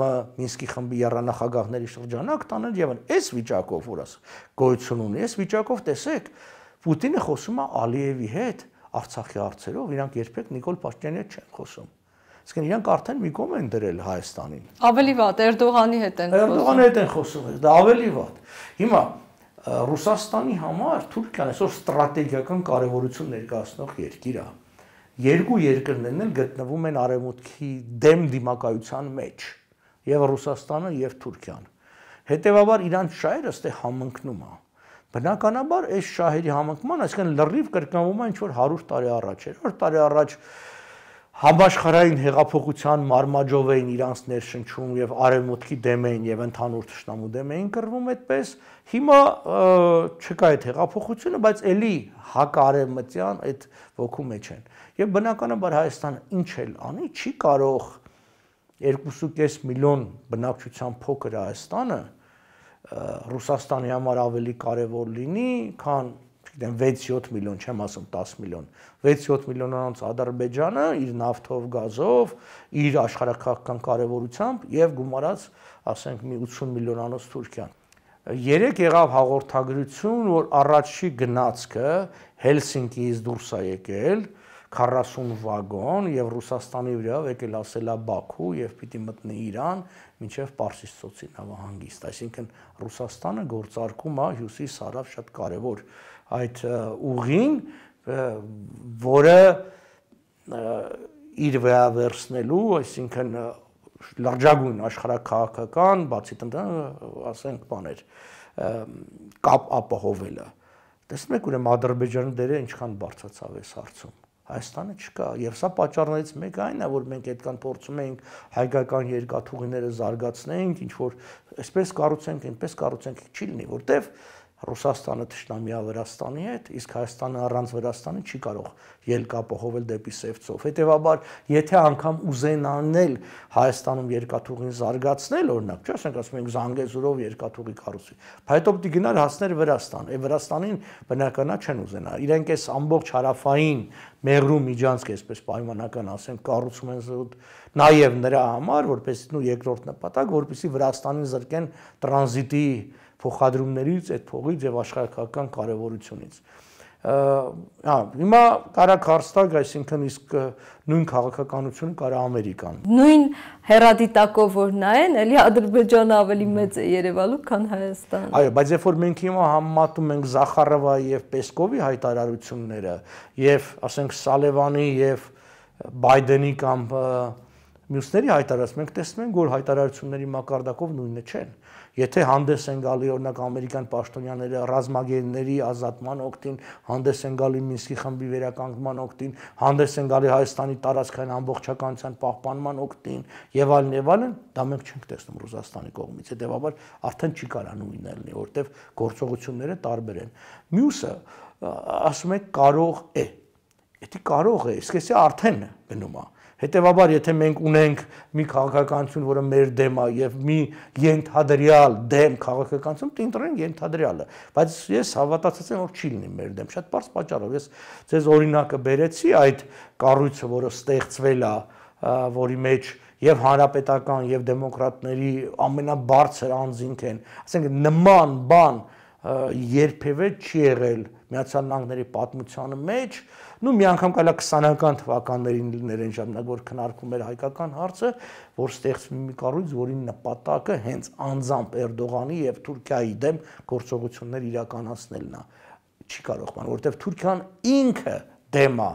Մինսկի խմբի երանախագահների շրջանակ տանել եւ այս վիճակով, որ աս գոյություն ունի, այս վիճակով տեսեք Պուտինը խոսում է Ալիևի հետ, Արցախի հարցերով իրանք երբեք Նիկոլ Փաշինյանի հետ չեն խոսում։ Իսկ իրանք արդեն մի կողմ են դրել Հայաստանին։ Ավելի վատ Էրդողանի հետ են խոսում։ Էրդողանի հետ են խոսում, դա ավելի վատ։ Հիմա Ռուսաստանի համար Թուրքիան այսօր ստրատեգիական կարևորություն ներկայացնող երկիր է։ Երկու երկրներն էլ գտնվում են արևմուտքի դեմ դիմակայության մեջ, եւ Ռուսաստանը եւ Թուրքիան։ Հետևաբար իրանց շահերը ըստ է համընկնում է։ Բնականաբար այս շահերի համակման, այսինքն լրիվ կրկնվում է ինչ որ 100 տարի առաջ էր։ 100 տարի առաջ համաշխարհային հեղափոխության մարմաջով էին իրանց ներշնչում եւ արևմուտքի դեմ էին եւ ընդհանուր ճշտամու դեմ էին կռվում այդպես։ Հիմա չկա այդ հեղափոխությունը, բայց ելի հակարևմտյան այդ ոգու մեջ են։ Եվ բնականաբար Հայաստանը ինչ էլ անի, չի կարող 2.5 միլիոն բնակչության փոքր Հայաստանը Ռուսաստանի համար ավելի կարևոր լինի, քան գիտեմ 6-7 միլիոն, չեմ ասում 10 միլիոն։ 6-7 միլիոն անց Ադրբեջանը իր նավթով, գազով, իր աշխարհակական կարևորությամբ եւ գումարած, ասենք մի 80 միլիոնանոց Թուրքիան։ Երեք եղավ հաղորդագրություն, որ առաջի գնացքը Հելսինկիից դուրս է եկել, եկել 40 վագոն եւ Ռուսաստանի վրա եկել ասելա Բաքու եւ պիտի մտնի Իրան մինչեւ Պարսից ծոցի նավահանգիստ։ Այսինքն Ռուսաստանը գործարկում է հյուսիս հարավ շատ կարեւոր այդ ուղին, որը իր վրա վերցնելու, այսինքն լրջագույն աշխարհակաղակական, բացի տնտեսական, ասենք, բաներ կապ ապահովելը։ Տեսնու՞մ եք, ուրեմն Ադրբեջանի դերը ինչքան բարձրացավ այս հարցում։ Հայաստանը չկա եւ սա պատճառներից մեկը այն է որ մենք այդքան փորձում ենք հայկական երկաթուղիները զարգացնենք ինչ որ այսպես կառուցենք այնպես կառուցենք չի լինի որտեվ Ռուսաստանը ճշտամիա Վրաստանի հետ, իսկ Հայաստանը առանց Վրաստանի չի կարող ելկապահովել դեպի Սևծով։ Հետևաբար, եթե անգամ ուզենանել Հայաստանում երկաթուղին զարգացնել, օրինակ, չէ՞, ասենք ասում ենք Զանգեզուրով երկաթուղի կառուցի, բայց հետո պիտի գնար հասներ Վրաստան։ Այդ Վրաստանին բնականա չեն ուզենա։ Իրենք այս ամբողջ հարավային մեղրու միջանցք այսպես պայմանական ասենք կառուցում են զուտ նաև նրա համար, որպես նու երկրորդ նպատակ, որպեսի Վրաստանին զրկեն տրանզիտի փոխադրումներից, այդ փողից եւ աշխարհական կարեւորությունից։ Հա, հիմա կարակ հարստակ, այսինքն իսկ նույն քաղաքականությունը կարա Ամերիկան։ Նույն հերադիտակով որ նայեն, էլի Ադրբեջանը ավելի մեծ է Երևալու, քան Հայաստանը։ Այո, բայց երբ որ մենք հիմա համատում ենք Զախարովայի եւ Պեսկովի հայտարարությունները եւ ասենք Սալևանի եւ Բայդենի կամ մյուսների հայտարարած, մենք տեսնում ենք, որ հայտարարությունների մակարդակով նույնը չեն։ Ա եթե հանդես են գալի օրինակ ամերիկյան պաշտոնյաները ռազմագերների ազատման օկտին, հանդես են գալի Մինսկի խմբի վերականգնման օկտին, հանդես են գալի Հայաստանի տարածքային ամբողջականության պահպանման օկտին եւ այլն եւ այլն, դա մենք չենք տեսնում Ռուսաստանի կողմից։ Հետևաբար արդեն չի կարող նույնն լինի, որտեվ գործողությունները տարբեր են։ Մյուսը ասում եք կարող է։ Դա կարող է, իսկ էսի արդեն գնում է։ գնումա, Հետևաբար, եթե մենք ունենք մի քաղաքականություն, որը մեր դեմ է եւ մի ենթադրյալ դեմ քաղաքականություն, դինտրենք ենթադրյալը, բայց ես հավատացած եմ, որ չի լինի մեր դեմ։ Շատ բարձ պատճառով ես ձեզ օրինակը բերեցի այդ կառույցը, որը ստեղծվել է, որի մեջ եւ հանրապետական եւ դեմոկրատների ամենաբարձր անձինք են։ Ասենք նման բան երբևէ չի եղել Միացյալ Նահանգների պատմության մեջ, մեջ նու մի անգամ կարելի 20-ական թվականներին լիներ այն ժամանակ որ քնարկում էր հայկական հարցը որ ստեղծվում մի կառույց որին նպատակը հենց անձամբ Էրդողանի եւ Թուրքիայի դեմ գործողություններ իրականացնելն է չի կարող ման որովհետեւ Թուրքիան ինքը դեմ է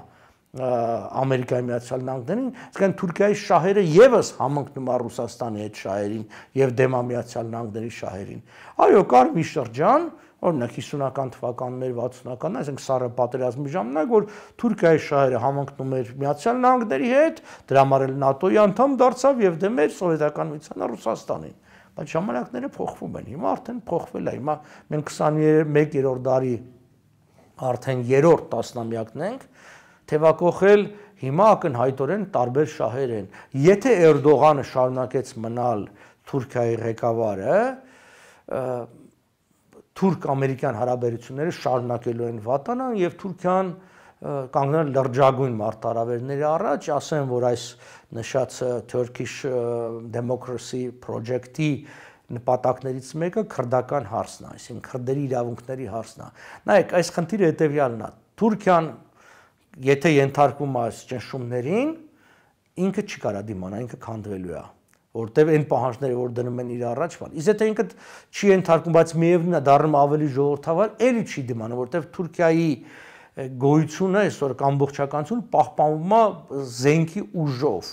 Ամերիկայի Միացյալ Նահանգներին, այսինքն Թուրքիայի շահերը եւս համընկնում է Ռուսաստանի հետ շահերին եւ դեմամիացյալ նահանգների շահերին։ Այո, կար մի շրջան, օրինակ 50-ական թվականներ, 60-ական, այսինքն սառը պատերազմի ժամանակ, որ Թուրքիայի շահերը համընկնում էր Միացյալ Նահանգների հետ, դրամարել ՆԱՏՕ-ի անդամ դարձավ եւ դեմեր սովետական միությանը Ռուսաստանին։ Բայց ժամանակները փոխվում են։ Հիմա արդեն փոխվել է։ Հիմա մենք 21-րդ դարի արդեն 3-րդ տասնամյակն ենք, թևակողել հիմա ակնհայտորեն տարբեր շահեր են։ Եթե Էրդողանը շարունակեց մնալ Թուրքիայի ղեկավարը, թուրք-ամերիկյան հարաբերությունները շարունակելու են վատանան եւ Թուրքիան կանգնել լրջագույն մարտարավերների առաջ, ասեմ, որ այս նշած Turkish Democracy Project-ի նպատակներից մեկը քրդական հարցն է, այսինքն քրդերի իրավունքների հարցն է։ Նայեք, այս խնդիրը հետեւյալն է։ Թուրքիան եթե ենթարկվում է այս ճնշումներին, ինքը չի կարա դիմանա, ինքը քանդվելու է որտեվ այն պահանջները, որ դնում են իր առաջ բան։ Իսկ եթե ինքը չի ենթարկում, բայց միևնույնն է դառնում ավելի ժողովրդավար, ելի չի դիմանում, որտեվ Թուրքիայի գոյությունը այսօր ամբողջականություն պահպանվում է զենքի ուժով։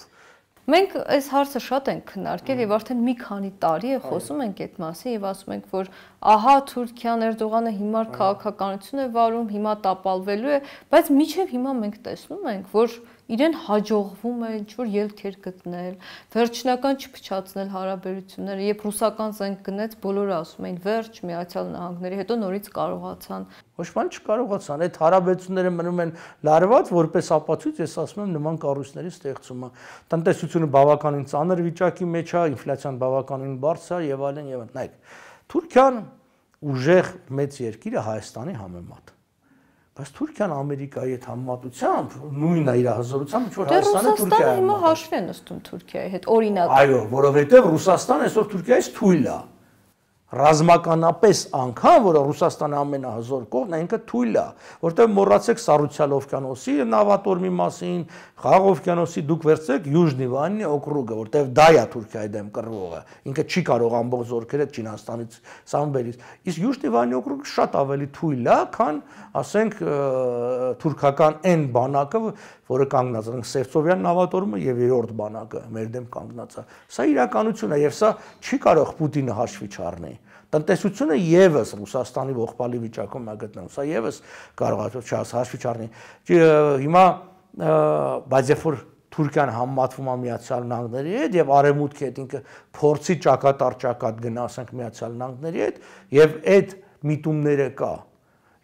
Մենք այս հարցը շատ ենք քննարկել եւ արդեն մի քանի տարի է խոսում ենք այդ մասին եւ ասում ենք որ ահա Թուրքիան Էրդողանը հիմար քաղաքականություն է վարում, հիմա տապալվելու է, բայց միչեւ հիմա մենք տեսնում ենք որ իրեն հաջողվում է ինչ-որ ելքեր գտնել, վերջնական չփչացնել հարաբերությունները, երբ ռուսական զենք գնեց, բոլորը ասում էին վերջ միացյալ նահանգների, հետո նորից կարողացան։ Ոչ ման չկարողացան, այդ հարաբերությունները մնում են լարված, որպես ապացույց ես ասում եմ նման կառույցների ստեղծումը։ Տնտեսությունը բավականին ծանր վիճակի մեջ է, ինֆլյացիան բավականին բարձր է եւ այլն եւ այլն։ Նայեք, Թուրքիան ուժեղ մեծ երկիր է Հայաստանի համեմատ բայց Թուրքիան Ամերիկայի հետ համատությամբ նույնն է իր հզորությամբ ինչ որ Հայաստանը Թուրքիա է։ Ռուսաստանը հիմա հաշվի է նստում Թուրքիայի հետ, օրինակ։ Այո, որովհետև Ռուսաստանը այսօր Թուրքիայից թույլ է։ Ա ռազմականապես անգամ, որը Ռուսաստանի ամենահզոր կողմն է, ինքը թույլ է, որտեղ մոռացեք Սառուցյալ օվկիանոսի նավատորմի մասին, Խաղաղ օվկիանոսի դուք վերցեք Յուժնի Վաննի օկրուգը, որտեղ դա է Թուրքիայի դեմ կռվողը։ Ինքը չի կարող ամբողջ զորքերը Չինաստանից Սամբերից։ Իսկ Յուժնի Վաննի օկրուգը շատ ավելի թույլ է, քան ասենք թուրքական այն բանակը, որը կանգնած է Սևծովյան նավատորմը եւ երրորդ բանակը մեր դեմ կանգնած է։ Սա իրականություն է եւ սա չի կարող Պուտինը հաշվի չառնել։ Տնտեսությունը եւս Ռուսաստանի ողբալի վիճակում է գտնվում։ Սա եւս կարող է հաշվի չառնի։ Հիմա բայց երբ որ Թուրքիան համատվում է Միացյալ Նահանգների հետ եւ արևմուտքի հետ ինքը փորձի ճակատառ ճակատ գնա, ասենք Միացյալ Նահանգների հետ եւ այդ միտումները կա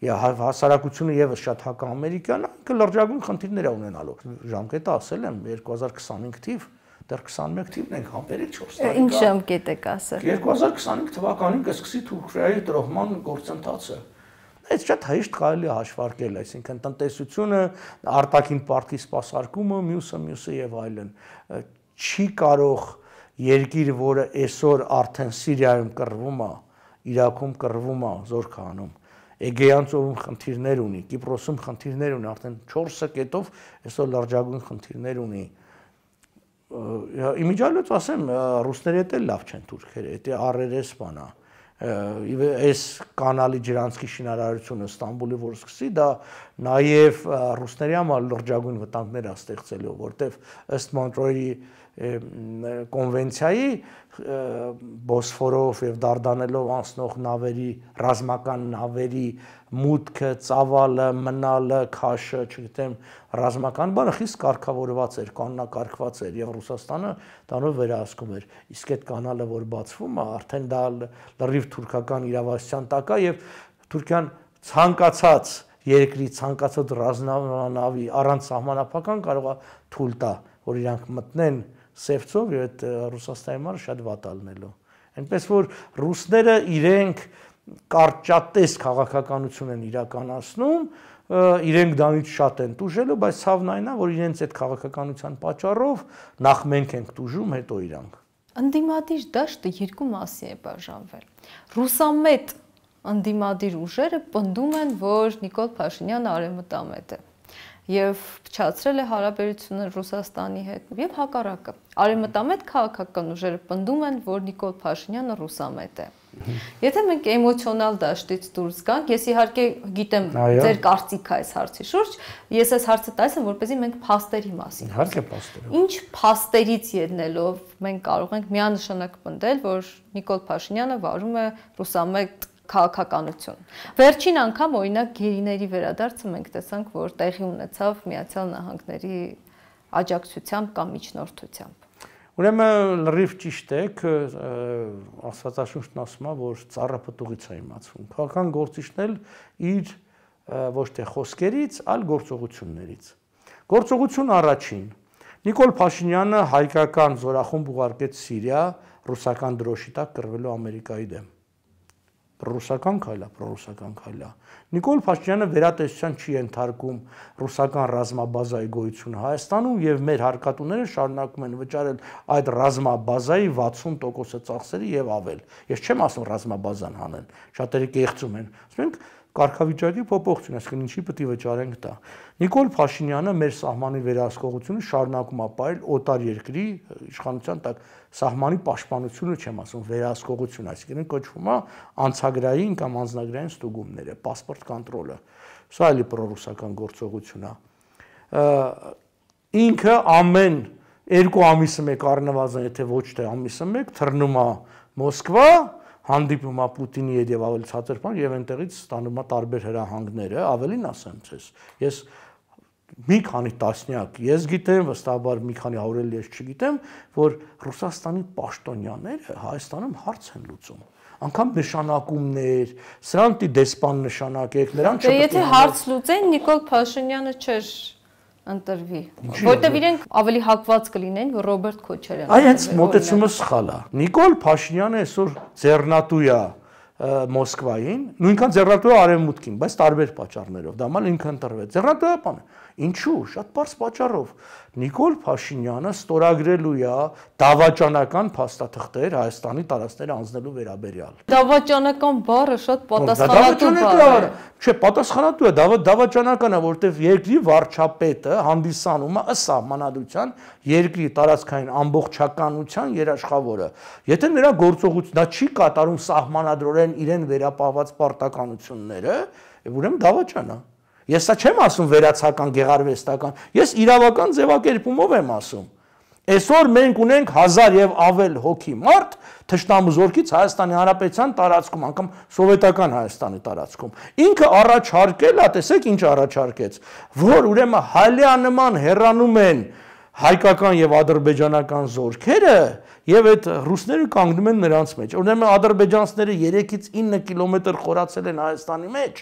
եւ հա, հասարակությունը եւս շատ հակաամերիկյան է, ինքը լրջագույն խնդիրներ է ունենալու։ Ժամկետը ասել եմ 2025 թիվ դեռ 21 թիվն ենք, համբերեք 4 տարի։ Ինչ ժամկետ եք ասել։ 2025 թվականին կսկսի Թուրքիայի դրոհման գործընթացը։ Այս շատ հեշտ կարելի է հաշվարկել, այսինքն տնտեսությունը, արտաքին պարտքի սպասարկումը, մյուսը, մյուսը եւ այլն չի կարող երկիր, որը այսօր արդեն Սիրիայում կռվում է, Իրաքում կռվում է, զորք անում։ Էգեյան ծովում խնդիրներ ունի, Կիպրոսում խնդիրներ ունի, արդեն 4 կետով այսօր լրջագույն խնդիրներ ունի իմիջալից ասեմ ռուսների հետ էլ լավ չեն թուրքերը դա RRS բանա այս կանալի ջրանցքի շինարարությունը Ստամբուլի որ սկսի դա նաև ռուսների համար լրջագույն վտանգներ է ստեղծելու որտեվ ըստ Մոնտրոյի կոնվենցիայի Բոսֆորով եւ Դարդանելով անցնող նավերի, ռազմական նավերի մուտքը, ծավալը, մնալը, քաշը, չգիտեմ, ռազմական բանը խիստ կարգավորված էր, կանոնակարգված էր եւ Ռուսաստանը դանով վերահսկում էր։ Իսկ այդ կանալը, որ բացվում է, արդեն դա լրիվ թուրքական իրավասության տակ է եւ Թուրքիան ցանկացած երկրի ցանկացած ռազմանավի առանց սահմանափական կարող է թույլ տա, որ իրանք մտնեն Սևծով եւ այդ Ռուսաստանի համար շատ վատ ալնելու։ Այնպես որ ռուսները իրենք կարճատես քաղաքականություն են իրականացնում, իրենք դանից շատ են դուժելու, բայց ցավն այն է, որ իրենց այդ քաղաքականության պատճառով նախ մենք ենք դուժում, հետո իրանք։ Անդիմադիր դաշտը երկու մասի է բաժանվել։ Ռուսամետ անդիմադիր ուժերը պնդում են, որ Նիկոլ Փաշինյանը արևմտամետ է եւ փչացրել է հարաբերությունը Ռուսաստանի հետ եւ հակառակը։ Արևմտամետ քաղաքական ուժերը պնդում են, որ Նիկոլ Փաշինյանը ռուսամետ է։ Եթե մենք էմոցիոնալ դաշտից դուրս գանք, ես իհարկե գիտեմ ձեր կարծիքը այս հարցի շուրջ, ես այս հարցը տալիս եմ որպեսզի մենք փաստերի մասին։ Իհարկե փաստերը։ Ինչ փաստերից ելնելով մենք կարող ենք միանշանակ պնդել, որ Նիկոլ Փաշինյանը վարում է ռուսամետ քաղաքականություն։ Վերջին անգամ օրինակ գերիների վերադարձը մենք տեսանք, որ տեղի ունեցավ Միացյալ Նահանգների աջակցությամբ կամ միջնորդությամբ։ Ուրեմն լրիվ ճիշտ եք, աստվածաշունչն ասում է, որ ծառը պտուղից է իմացվում։ Քաղաքական գործիչն էլ իր ոչ թե խոսքերից, այլ գործողություններից։ Գործողություն առաջին։ Նիկոլ Փաշինյանը հայկական զորախումբ ուղարկեց Սիրիա ռուսական դրոշի տակ կռվելու Ամերիկայի դեմ պրոռուսական քայլ է, պրոռուսական քայլ է։ Նիկոլ Փաշինյանը վերատեսչության չի ենթարկում ռուսական ռազմաբազայի գոյությունը Հայաստանում եւ մեր հարկատուները շարունակում են վճարել այդ ռազմաբազայի 60%-ը ծախսերը եւ ավել։ Ես չեմ ասում ռազմաբազան հանեն, շատերը կեղծում են։ Ասում ենք կարգավիճակի փոփոխություն, այսինքն ինչի պետք է վճարենք դա։ Նիկոլ Փաշինյանը մեր սահմանի վերահսկողությունը շարունակում է ապայել օտար երկրի իշխանության տակ սահմանի պաշտպանությունը չեմ ասում, վերահսկողություն, այսինքն կոչվում է անցագրային կամ անձնագրային ստուգումները, паспорт կոնտրոլը։ Սա էլի պրոռուսական գործողություն է։ Ինքը ամեն երկու ամիսը մեկ առնվազն, եթե ոչ թե ամիսը մեկ, թռնում է Մոսկվա հանդիպում է Պուտինի հետ եւ ավելի ցածր բան եւ այնտեղից ստանում է տարբեր հրահանգները, ավելին ասեմ ցես։ Ես մի քանի տասնյակ, ես գիտեմ, վստահաբար մի քանի հարյուրել ես չգիտեմ, որ Ռուսաստանի պաշտոնյաները Հայաստանում հարց են լուծում անկամ նշանակումներ, սրանտի դեսպան նշանակեք, նրան դե չպետք է։ Դե եթե հարց լուծեն Նիկոլ Փաշինյանը չէր ընտրվի։ Որտեվ իրենք ավելի հակված կլինեն, որ Ռոբերտ Քոչարյանը։ Այս մոտեցումը սխալ է։ Նիկոլ Փաշինյանը այսօր ձեռնատու է Մոսկվային, նույնքան ձեռնատու արևմուտքին, բայց տարբեր պատճառներով։ Դա մալ ինքն ընտրվեց։ Ձեռնատու է բանը։ Ինչու՞, շատ բարձ պատճառով։ Նիկոլ Փաշինյանը ստորագրելու է դավաճանական փաստաթղթեր Հայաստանի տարածքները անցնելու վերաբերյալ։ Դավաճանական բառը շատ պատասխանատու բառ է։ Չէ, պատասխանատու է, դա դավաճանական է, որովհետև երկրի վարչապետը հանդիսանում է ըստ համանալության երկրի տարածքային ամբողջականության երաշխավորը։ Եթե նրա գործողությունը չի կատարում սահմանադրորեն իրեն վերապահված պարտականությունները, ուրեմն դավաճան է։ դա Ես սա չեմ ասում վերացական գեղարվեստական, ես իրավական ձևակերպումով եմ ասում։ Այսօր մենք ունենք 1000 եւ ավել հոգի մարդ թշնամու զորքից Հայաստանի Հանրապետության տարածքում, անգամ սովետական Հայաստանի տարածքում։ Ինքը առաջարկել է, տեսեք ինչ առաջարկեց, որ ուրեմն հայլյանման հեռանում են հայկական եւ ադրբեջանական զորքերը, Եվ այդ ռուսները կանգնում են նրանց մեջ։ Ուրեմն ադրբեջանցիները 3-ից 9 կիլոմետր խորացել են Հայաստանի մեջ։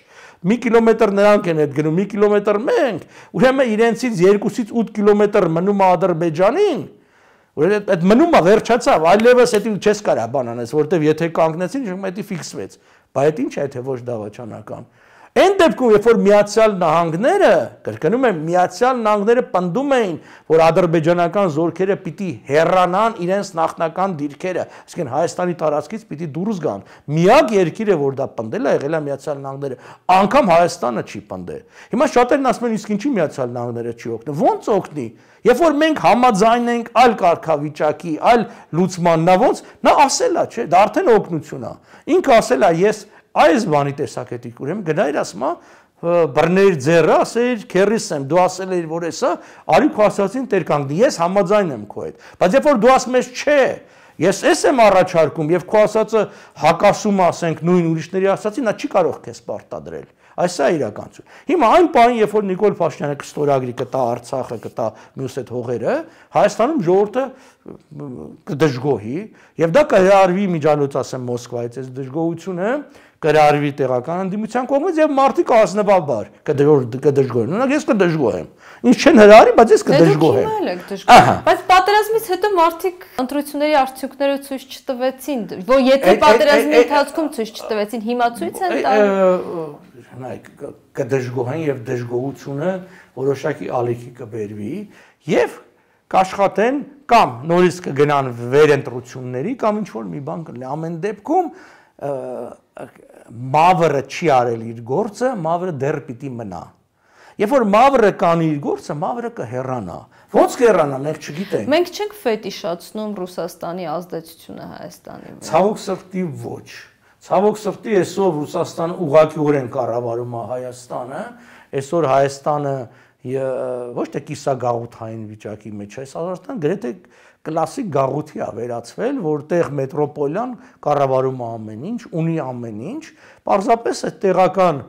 Մի կիլոմետր նրանք են այդ գնում, մի կիլոմետր մենք։ Ուրեմն իրենցից 2-ից 8 կիլոմետր մնում է Ադրբեջանին։ Ուրեմն այդ մնումը վերջացավ, այլևս դա չես կարա բան անես, որովհետև եթե կանգնեցին, չեմ դա ֆիքսվեց։ Բայց ի՞նչ է թե ոչ դավաճանական։ դա Այն դեպքում, երբ որ Միացյալ Նահանգները, կրկնում եմ, Միացյալ Նահանգները պնդում էին, որ ադրբեջանական զորքերը պիտի հեռանան իրենց նախնական դիրքերը, այսինքն Հայաստանի տարածքից պիտի դուրս գան։ Միակ երկիրը, որ դա պնդել է, եղել է Միացյալ Նահանգները, անգամ Հայաստանը չի պնդել։ Հիմա շատերն ասում են, իսկ ինչի Միացյալ Նահանգները չի օգնի։ Ոնց օգնի։ Երբ որ մենք համաձայնենք այլ կարգավիճակի, այլ լուծման, նա ոնց, նա ասելա, չէ, դա արդեն օգնություն է։ Ինքը ասելա, ես այս բանի տեսակետի ուրեմն գնա իր ասմա բռներ ձեռը ասեր քերիս եմ դու ասել էիր որ էսա արի քո ասածին տեր կանգնի ես համաձայն եմ քո հետ բայց երբ որ դու ասում ես չէ ես էս եմ առաջարկում եւ քո ասածը հակասում ասենք նույն ուրիշների ասածին նա չի կարող քեզ պարտադրել Այսա իրականություն։ Հիմա այն պահին, երբ որ Նիկոլ Փաշինյանը կստորագրի կտա Արցախը, կտա մյուս այդ հողերը, Հայաստանում ժողովուրդը կդժգոհի եւ դա կհարվի միջալոց ասեմ Մոսկվայից այս դժգոհությունը, կրարվի տեղական ընդդիմության կողմից եւ մարդիկ ազնվաբար կդժգոհեն։ Օրինակ ես կդժգոհեմ։ Ինչ չեն հրարի, բայց ես դե կդժգոհեմ։ Բայց պատերազմից հետո մարդիկ ընտրությունների արդյունքները ցույց չտվեցին, որ եթե պատերազմի ընթացքում ցույց չտվեցին, հիմա ցույց են տալիս։ Նայեք, կդժգոհեն եւ դժգոհությունը որոշակի ալիքի կբերվի եւ կաշխատեն կամ նորից կգնան վերընտրությունների կամ ինչ որ մի բան կլինի։ Ամեն դեպքում մավրը չի արել իր գործը, մավրը դեռ պիտի մնա։ Երբ որ մավրը կանի իր գործը, մավրը կհեռանա։ Ոնց կհեռանա, լավ չգիտեմ։ Մենք չենք ֆետիշացնում Ռուսաստանի ազդեցությունը Հայաստանի վրա։ Ցավոք սրտի ոչ։ Ցավոք սրտի այսօր Ռուսաստանը ուղղակիորեն կառավարում է Հայաստանը, այսօր Հայաստանը ոչ թե կիսագաղութային վիճակի մեջ է, Հայաստանը գրեթե կլասիկ գաղութի ա վերածվել, որտեղ մետրոպոլյան կառավարում է ամեն ինչ, ունի ամեն ինչ, պարզապես այդ տեղական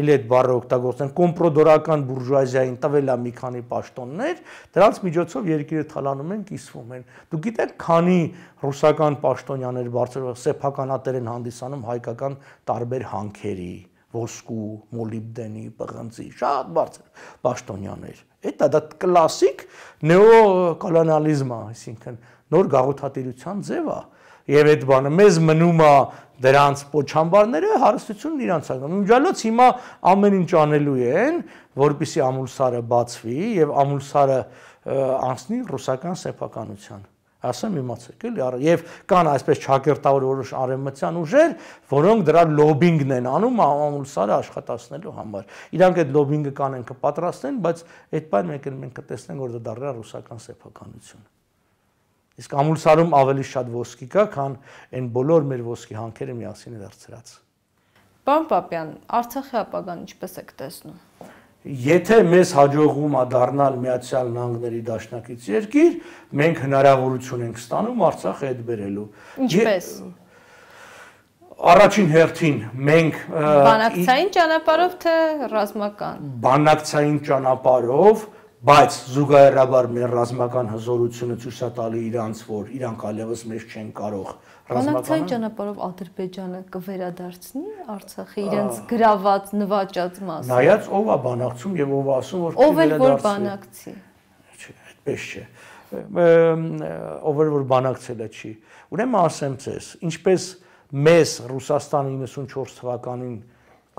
էլ այդ բառը օգտագործեն կոմպրոդորական բուրժուազիային տվել է մի քանի պաշտոններ, դրանց միջոցով երկիրը թալանում են, կիսվում են։ Դու գիտեք, քանի ռուսական պաշտոնյաներ բարձրացող սեփականատեր են հանդիսանում հայկական տարբեր հանքերի, ոսկու, մոլիբդենի, պղնձի, շատ բարձր պաշտոնյաներ։ Էդա դա կլասիկ նեոկոլոնիալիզմն է, այսինքն նոր գաղութատիրության ձև է։ Եվ այդ բանը մեզ մնում է դրանց փոչամբարները հարստությունն իրանց է։ Միջալոց հիմա ամեն ինչ անելու են, որպիսի ամուլսարը բացվի եւ ամուլսարը անցնի ռուսական սեփականության ասեմ իմացեք էլի առ եւ կան այսպես ճակերտավոր որոշ արևմտյան ուժեր, որոնք դրա լոբինգն են անում ամուսարը աշխատացնելու համար։ Իրանք այդ լոբինգը կանեն կպատրաստեն, բայց այդ բան մենք մենք կտեսնենք որ դա դառնա ռուսական սեփականություն։ Իսկ ամուսարում ավելի շատ ոսկի կա, քան այն բոլոր մեր ոսկի հանքերը միասին վերցրած։ Պարոն Պապյան, Արցախի ապագան ինչպես եք տեսնում։ Եթե մեզ հաջողվում է դառնալ Միացյալ Նահանգների դաշնակից երկիր, մենք հնարավորություն ենք ստանում Արցախը հետ բերելու։ Ինչպես։ Առաջին հերթին մենք բանակցային ճանապարհով թե ռազմական։ Բանակցային ճանապարհով, բայց զուգահեռաբար մեր ռազմական հզորությունը ցույց է տալի իրանց, որ իրանք այլևս մեզ չեն կարող Բանակցային ճանապարհով Ադրբեջանը կվերադարձնի Արցախի իրենց գրաված նվաճած մասը։ Նայած ով է բանակցում եւ ով ասում որ կվերադարձնի։ Ով էլ որ բանակցի։ Չէ, այդպես չէ ով որ բանակցելը չի։ Ուրեմն ասեմ ցես, ինչպես մեզ Ռուսաստանը 94 թվականին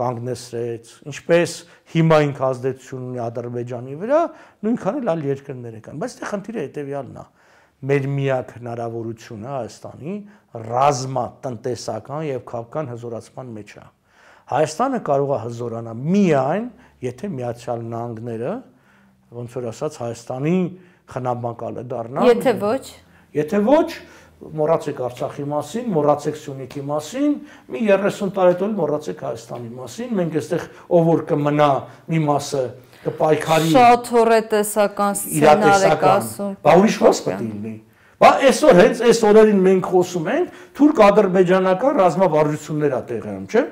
կանգնեցրեց, ինչպես հիմա ինք ազդեցություն ունի Ադրբեջանի վրա, նույնքան էլ այլ երկրներ կան, բայց դե խնդիրը հետեւյալն է։ դա, մեր միակ հնարավորությունը Հայաստանի ռազմատնտեսական եւ քաղաքական հզորացման մեջ է։ Հայաստանը կարող է հզորանալ միայն, եթե Միացյալ Նահանգները ոնց որ ասած Հայաստանի խնամակալը դառնա։ Եթե ոչ։ Եթե ոչ, մոռացեք Արցախի մասին, մոռացեք Սյունիքի մասին, մի 30 տարի հետո մոռացեք Հայաստանի մասին։ Մենք այստեղ ով որ կմնա մի մասը մաս կպայքարի։ Շատ հորետեսական սցենար եք ասում։ Բա ուրիշ ո՞նց պետք է լինի։ Բա այսօր հենց այս օրերին մենք խոսում ենք թուրք-ադրբեջանական ռազմավարություններ ա տեղի անում, չէ՞։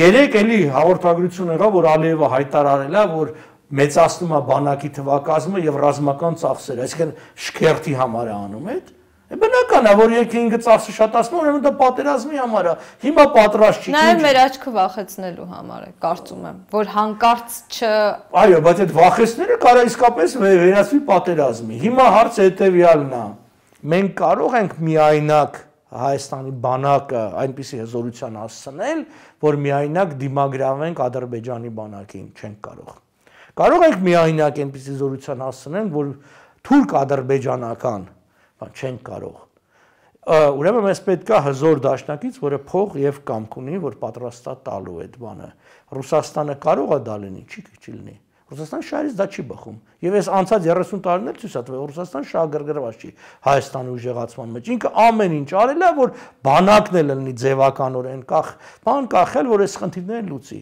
Երեք էլի հաղորդագրություն եղավ, որ Ալիևը հայտարարել է, որ մեծացնում է բանակի թվակազմը եւ ռազմական ծախսերը, այսինքն շքերթի համար է անում այդ։ Բնական է, որ եթե ինքը ծախսը շատացնում, ուրեմն դա պատերազմի համար է։ Հիմա պատրաստ չի։ Նաև մեր աչքը վախեցնելու համար է, կարծում եմ, որ հանկարծ չ Այո, բայց այդ վախեցները կարա իսկապես վերածվի պատերազմի։ Հիմա հարցը հետեւյալն է։ Մենք կարող ենք միայնակ Հայաստանի բանակը այնպիսի հզորության հասցնել, որ միայնակ դիմագրավենք Ադրբեջանի բանակին, չենք կարող։ Կարող ենք միայնակ այնպիսի հզորության հասցնել, որ թուրք-ադրբեջանական բան չեն կարող։ Ուրեմն մենք պետքա հզոր դաշնակից, որը փող եւ կամք ունի, որ պատրաստա տալու այդ բանը։ Ռուսաստանը կարող է դա լինի, չի քիչ լինի։ Ռուսաստան շարից դա չի բխում։ Եւ այս անցած 30 տարիներ ցույց է տվել, Ռուսաստան շահագրգռված չի Հայաստանի ուժեղացման մեջ։ Ինքը ամեն ինչ արել է, որ բանակն է լինի ձևականորեն, կախ, բան կախել, որ այս խնդիրները լուծի։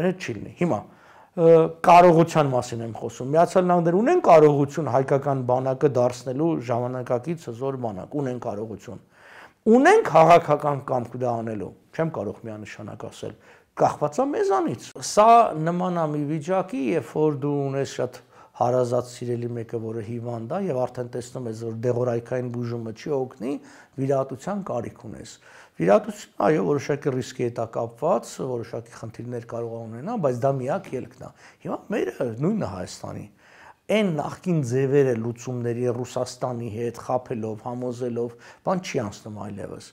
Դա չի լինի։ Հիմա կարողության մասին եմ խոսում։ Միացյալ Նահանգները ունեն կարողություն հայկական բանակը դարձնելու ժամանակակից հզոր բանակ, ունեն կարողություն։ Ունեն քաղաքական կամք դա անելու։ Չեմ կարող միանշանակ ասել, կախված է մեզանից։ Սա նման է մի վիճակի, երբ որ դու ունես շատ հարազատ սիրելի մեկը, որը հիվանդ է եւ արդեն տեսնում ես, որ դեղորայքային բուժումը չի օգնի, վիրատության կարիք ունես։ Վիրատություն, այո, որոշակի ռիսկի հետ է կապված, որոշակի խնդիրներ կարող է ունենա, բայց դա միակ ելքն է։ Հիմա մերը նույնը Հայաստանի այն նախքին ձևերը լուծումների Ռուսաստանի հետ խაფելով, համոզելով, բան չի անցնում այլևս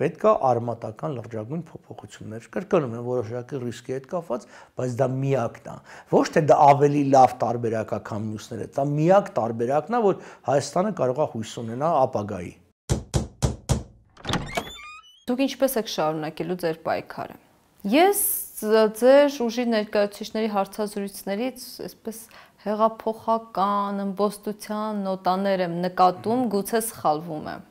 պետք է արմատական լրջագույն փոփոխություններ կրկնում են որոշակի ռիսկի հետ կապված, բայց դա միակն է։ Ոչ թե դա ավելի լավ տարբերակ է, քան մյուսները, դա միակ տարբերակն է, որ Հայաստանը կարող է հույս ունենա ապագայի։ Դուք ինչպես եք շարունակելու ձեր պայքարը։ Ես ձեր ուժի ներկայացուցիչների հարցազրույցներից այսպես հեղափոխական, ըմբոստության նոտաներ եմ նկատում, գուցե սխալվում եմ։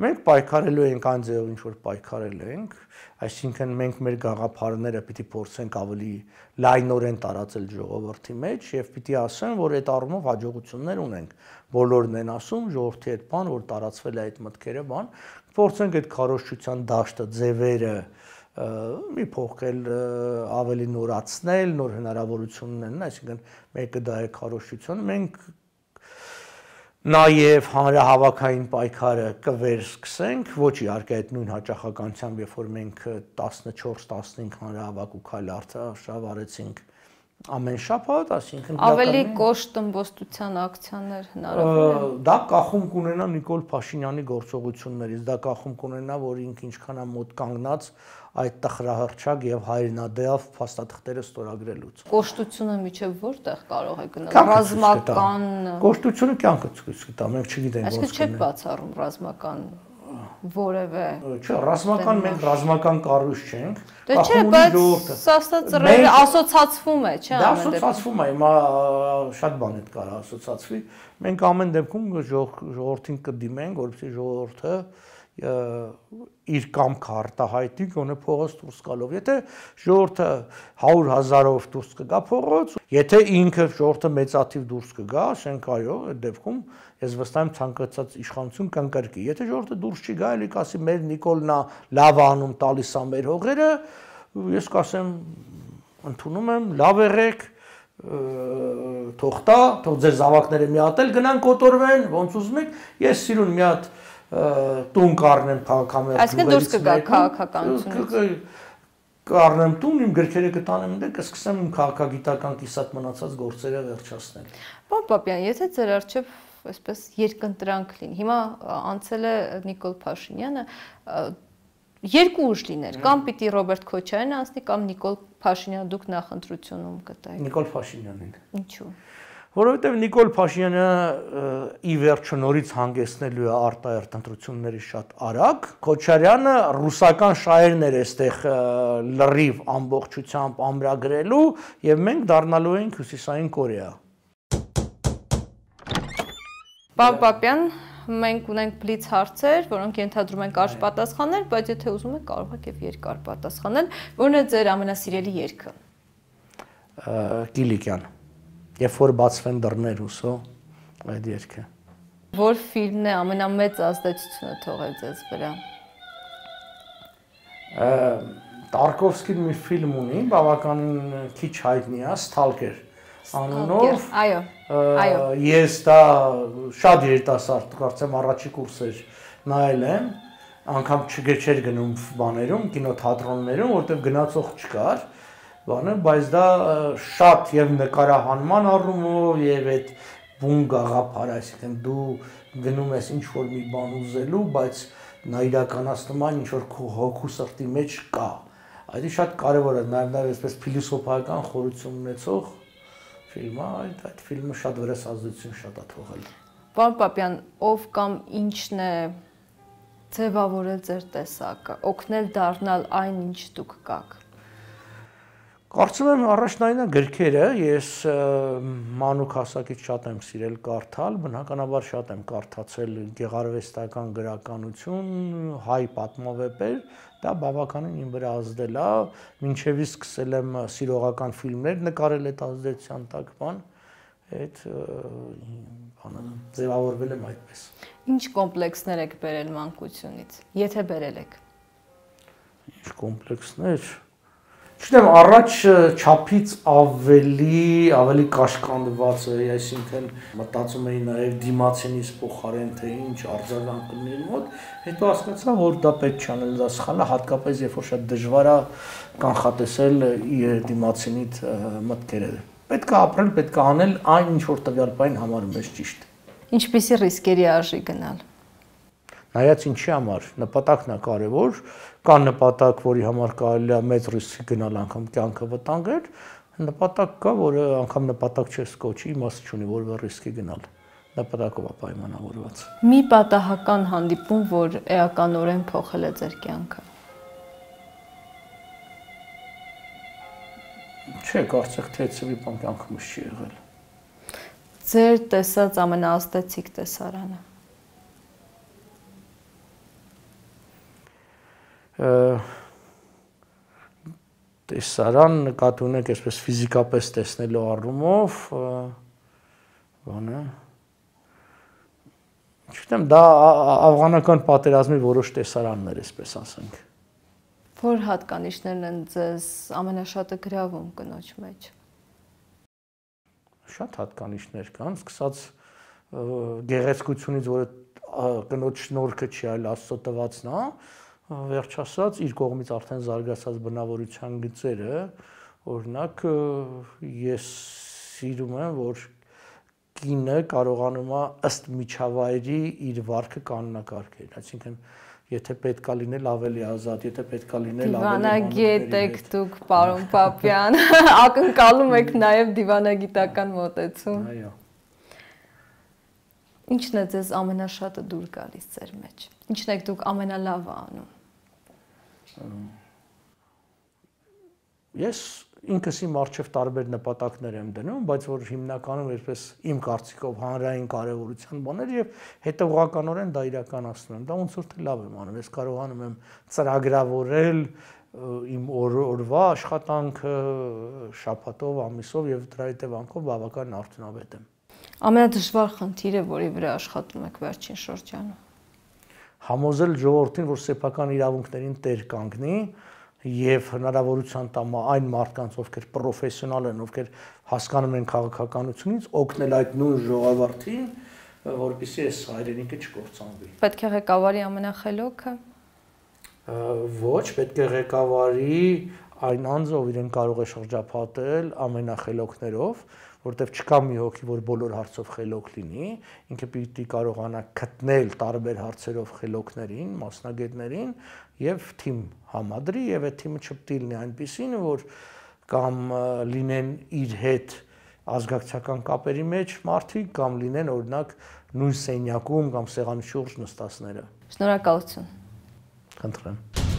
Մենք պայքարելու ենք այն ձևով, ինչ որ պայքարել ենք, այսինքն մենք մեր գաղափարները պիտի փորձենք ավելի լայնորեն տարածել ժողովրդի մեջ եւ պիտի ասեմ, որ այդ առումով հաջողություններ ունենք։ Բոլորն են ասում ժողովրդի այդ բան, որ տարածվել է այդ մտքերը, բան, փորձենք այդ քարոշչության դաշտը, ձևերը մի փոխել ավելի նորացնել, նոր հնարավորություններն, այսինքն մեկը դա է քարոշչություն, մենք նաև հանրահավաքային պայքարը կվերսկսենք, ոչ իհարկե այդ նույն հաճախականությամբ, երբ որ մենք 14-15 հանրահավաք ու քայլ արշավ արեցինք ամեն շաբաթ, այսինքն ավելի կոշտ ըմբոստության ակցիաներ հնարավոր են։ Դա կախում կունենա Նիկոլ Փաշինյանի գործողություններից, դա կախում կունենա, որ ինքն ինչքան է մոտ կանգնած այդ տխրահրճակ եւ հայրենադեավ փաստաթղթերը ստորագրելուց։ Կոշտությունը միջև որտեղ կարող է գնալ ռազմական։ Կոշտությունը կյանքը ցույց տա, մենք չգիտենք ոնց։ Այսինքն չեք բացառում ռազմական որևէ Չէ, ռազմական մենք ռազմական կառույց չենք։ Դե չէ, բայց սա ստա ծրերը ասոցացվում է, չէ՞, ամեն դեպքում։ Դա ասոցացվում է, հիմա շատ բան է կարող ասոցացվի։ Մենք ամեն դեպքում ժողովրդին կդիմենք, որպեսզի ժողովուրդը իր կամքը արտահայտի գոնե փողոց դուրս գալով։ Եթե ժողովրդը 100 հազարով դուրս կգա փողոց, եթե ինքը ժողովրդը մեծաթիվ դուրս կգա, ասենք այո, այդ դեպքում ես վստահ եմ ցանկացած իշխանություն կընկրկի։ Եթե ժողովուրդը դուրս չի գա, ելի կասի մեր Նիկոլնա լավ անում տալիս է մեր հողերը, ես կասեմ ընդունում եմ, լավ եղեք, թողտա, թող ձեր զավակները մի հատ էլ գնան կոտորվեն, ոնց ուզում եք, ես սիրուն մի հատ տուն կառնեմ քաղաքամերձ։ Այսինքն դուրս կգա քաղաքականությունից կառնեմ տուն, իմ գրքերը կտանեմ դե կսկսեմ իմ քաղաքագիտական կիսատ մնացած գործերը վերջացնել։ Պապ Պապյան, եթե ձեր արջև այսպես երկընտրանք լինի։ Հիմա անցել է Նիկոլ Փաշինյանը երկու ուժ լիներ, կամ պիտի Ռոբերտ Քոչարյանը անցնի, կամ Նիկոլ Փաշինյանը դուք նախընտրությունում կտայիք։ Նիկոլ Փաշինյանին։ Ինչու՞ որովհետև Նիկոլ Փաշինյանը ի վերջո նորից հանգեցնելու է արտահերտ ընտրությունների շատ արագ։ Քոչարյանը ռուսական շահերներ է այստեղ լրիվ ամբողջությամբ ամրագրելու եւ մենք դառնալու ենք Հյուսիսային Կորեա։ Պապապյան, մենք ունենք բլից հարցեր, որոնք ենթադրում են կարճ պատասխաններ, բայց եթե ուզում եք կարող եք եւ երկար պատասխանել, որն է ձեր ամենասիրելի երգը։ Կիլիկյան։ Երբ որ բացվեն դռներ ուսո այդ երգը։ Որ ֆիլմն է ամենամեծ ազդեցությունը թողել ձեզ վրա։ Տարկովսկին մի ֆիլմ ունի, բավականին քիչ հայտնի է, Stalker անունով։ Այո ես դա շատ երիտասարդ կարծեմ առաջի կուրսեր նայել եմ անգամ չգեչեր գնում բաներում կինոթատրոններում որտեղ գնացող չկար բանը բայց դա շատ եւ նկարահանման առումով եւ այդ բուն գաղափար այսինքն դու գնում ես ինչ որ մի բան ուզելու բայց նա իրականացնում այն ինչ որ քո հոգու սրտի մեջ կա այդ շատ կարեւոր է նաեւ նաեւ այսպես փիլիսոփայական խորություն ունեցող ֆիլմը, այդ այդ ֆիլմը շատ վրեսազդություն շատ է թողել։ Պարոն Պապյան, ով կամ ինչն է ձևավորել ձեր տեսակը, օգնել դառնալ այն, ինչ դուք կաք։ Կարծում եմ առաջնայինը գրքերը, ես Մանուկ հասակից շատ եմ սիրել կարդալ, բնականաբար շատ եմ կարդացել գեղարվեստական գրականություն, հայ պատմավեպեր, դա բավականին իմ վրա ազդել է ինչևի սկսել եմ սիրողական ֆիլմներ նկարել այդ ազդեցության տակ բան այդ բանը ձևավորվել եմ այդպես ինչ կոմպլեքսներ եք բերել մանկությունից եթե բերել եք ինչ կոմպլեքսներ չգիտեմ, առաջ չափից ավելի, ավելի կաշկանդված է, այսինքն մտածում էի նաև դիմացինից փոխարեն թե ինչ արձագանք ունենի մոտ, հետո հասկացա, որ դա պետք չանել, դա սխալ է, հատկապես երբ որ շատ դժվար է կանխատեսել դիմացինիդ մտքերը։ Պետք է ապրել, պետք է անել այն ինչ որ տվյալ բան համարում ես ճիշտ։ Ինչպիսի ռիսկերի արժի գնալ նայած ինչի համար նպատակն է կարևոր կան նպատակ որի համար կարելի է մեծ ռիսկի գնալ անգամ կյանքը վտանգել նպատակ կա որը անգամ նպատակ չես կոչի իմաստ չունի որը ռիսկի գնալ նպատակով է պայմանավորված մի պատահական հանդիպում որ էականորեն փոխել է ձեր կյանքը չէ կարծեք թե ծվի բան կյանքում չի եղել ձեր տեսած ամենաաստեցիկ տեսարանը տեսարան նկատի ունենք այսպես ֆիզիկապես տեսնելու առումով բանը չգիտեմ դա աфghanakan պատերազմի որոշ տեսարաններ էսպես ասենք որ հատկանիշներն են ձեզ ամենաշատը գրավում կնոջ մեջ շատ հատկանիշներ կան սկսած գեղեցկությունից որը կնոջ շնորհքը չի այլ աստծո տվածն է վերջասած իր կողմից արդեն զարգացած բնավորության գծերը, օրինակ ես սիրում եմ, որ կինը կարողանում է ըստ միջավայրի իր վարկը կանոնակարգել, այսինքն եթե պետքա լինել ավելի ազատ, եթե պետքա լինել ավելի դիվանագետ եք դուք, պարոն Պապյան, ակնկալում եք նաև դիվանագիտական մոտեցում։ Այո։ Ինչն է ձեզ ամենաշատը դուր գալիս ձեր մեջ։ Ինչն եք դուք ամենալավը անում։ Ես ինքս իմ արջև տարբեր նպատակներ եմ դնում, բայց որ հիմնականում այսպես իմ կարծիքով հանրային կարևորության բաներ եւ հետեւողականորեն դա իրականացնում։ Դա ոնց որ թե լավ եմ անում, ես կարողանում եմ ծրագրավորել իմ օր օրվա աշխատանքը շաբաթով, ամիսով եւ դրա հետևանքով բավական արդյունավետ եմ։ Ամենադժվար խնդիրը, որի վրա աշխատում եք վերջին շրջանում համոզել ժողովրդին, որ սեփական իրավունքներին տեր կանգնի եւ հնարավորության տամ այն մարդկանց, ովքեր պրոֆեսիոնալ են, ովքեր հասկանում են քաղաքականությունից, օգնել այդ նույն ժողովրդին, որպեսզի այս հայրենիքը չկործանվի։ Պետք է ղեկավարի ամենախելոքը ոչ, պետք է ղեկավարի այն անձը, ով իրեն կարող է շրջափատել ամենախելոքներով, որտեվ չկա մի հոգի, որ բոլոր հարցով խելոք լինի, ինքը պիտի կարողանա գտնել տարբեր հարցերով խելոքներին, մասնագետներին եւ թիմ համադրի եւ այդ թիմը չպետք լինի այնպեսին, որ կամ լինեն իր հետ ազգակցական կապերի մեջ մարդիկ կամ լինեն օրինակ նույն սենյակում կամ սեղանի շուրջ նստածները։ Շնորհակալություն։ Խնդրեմ։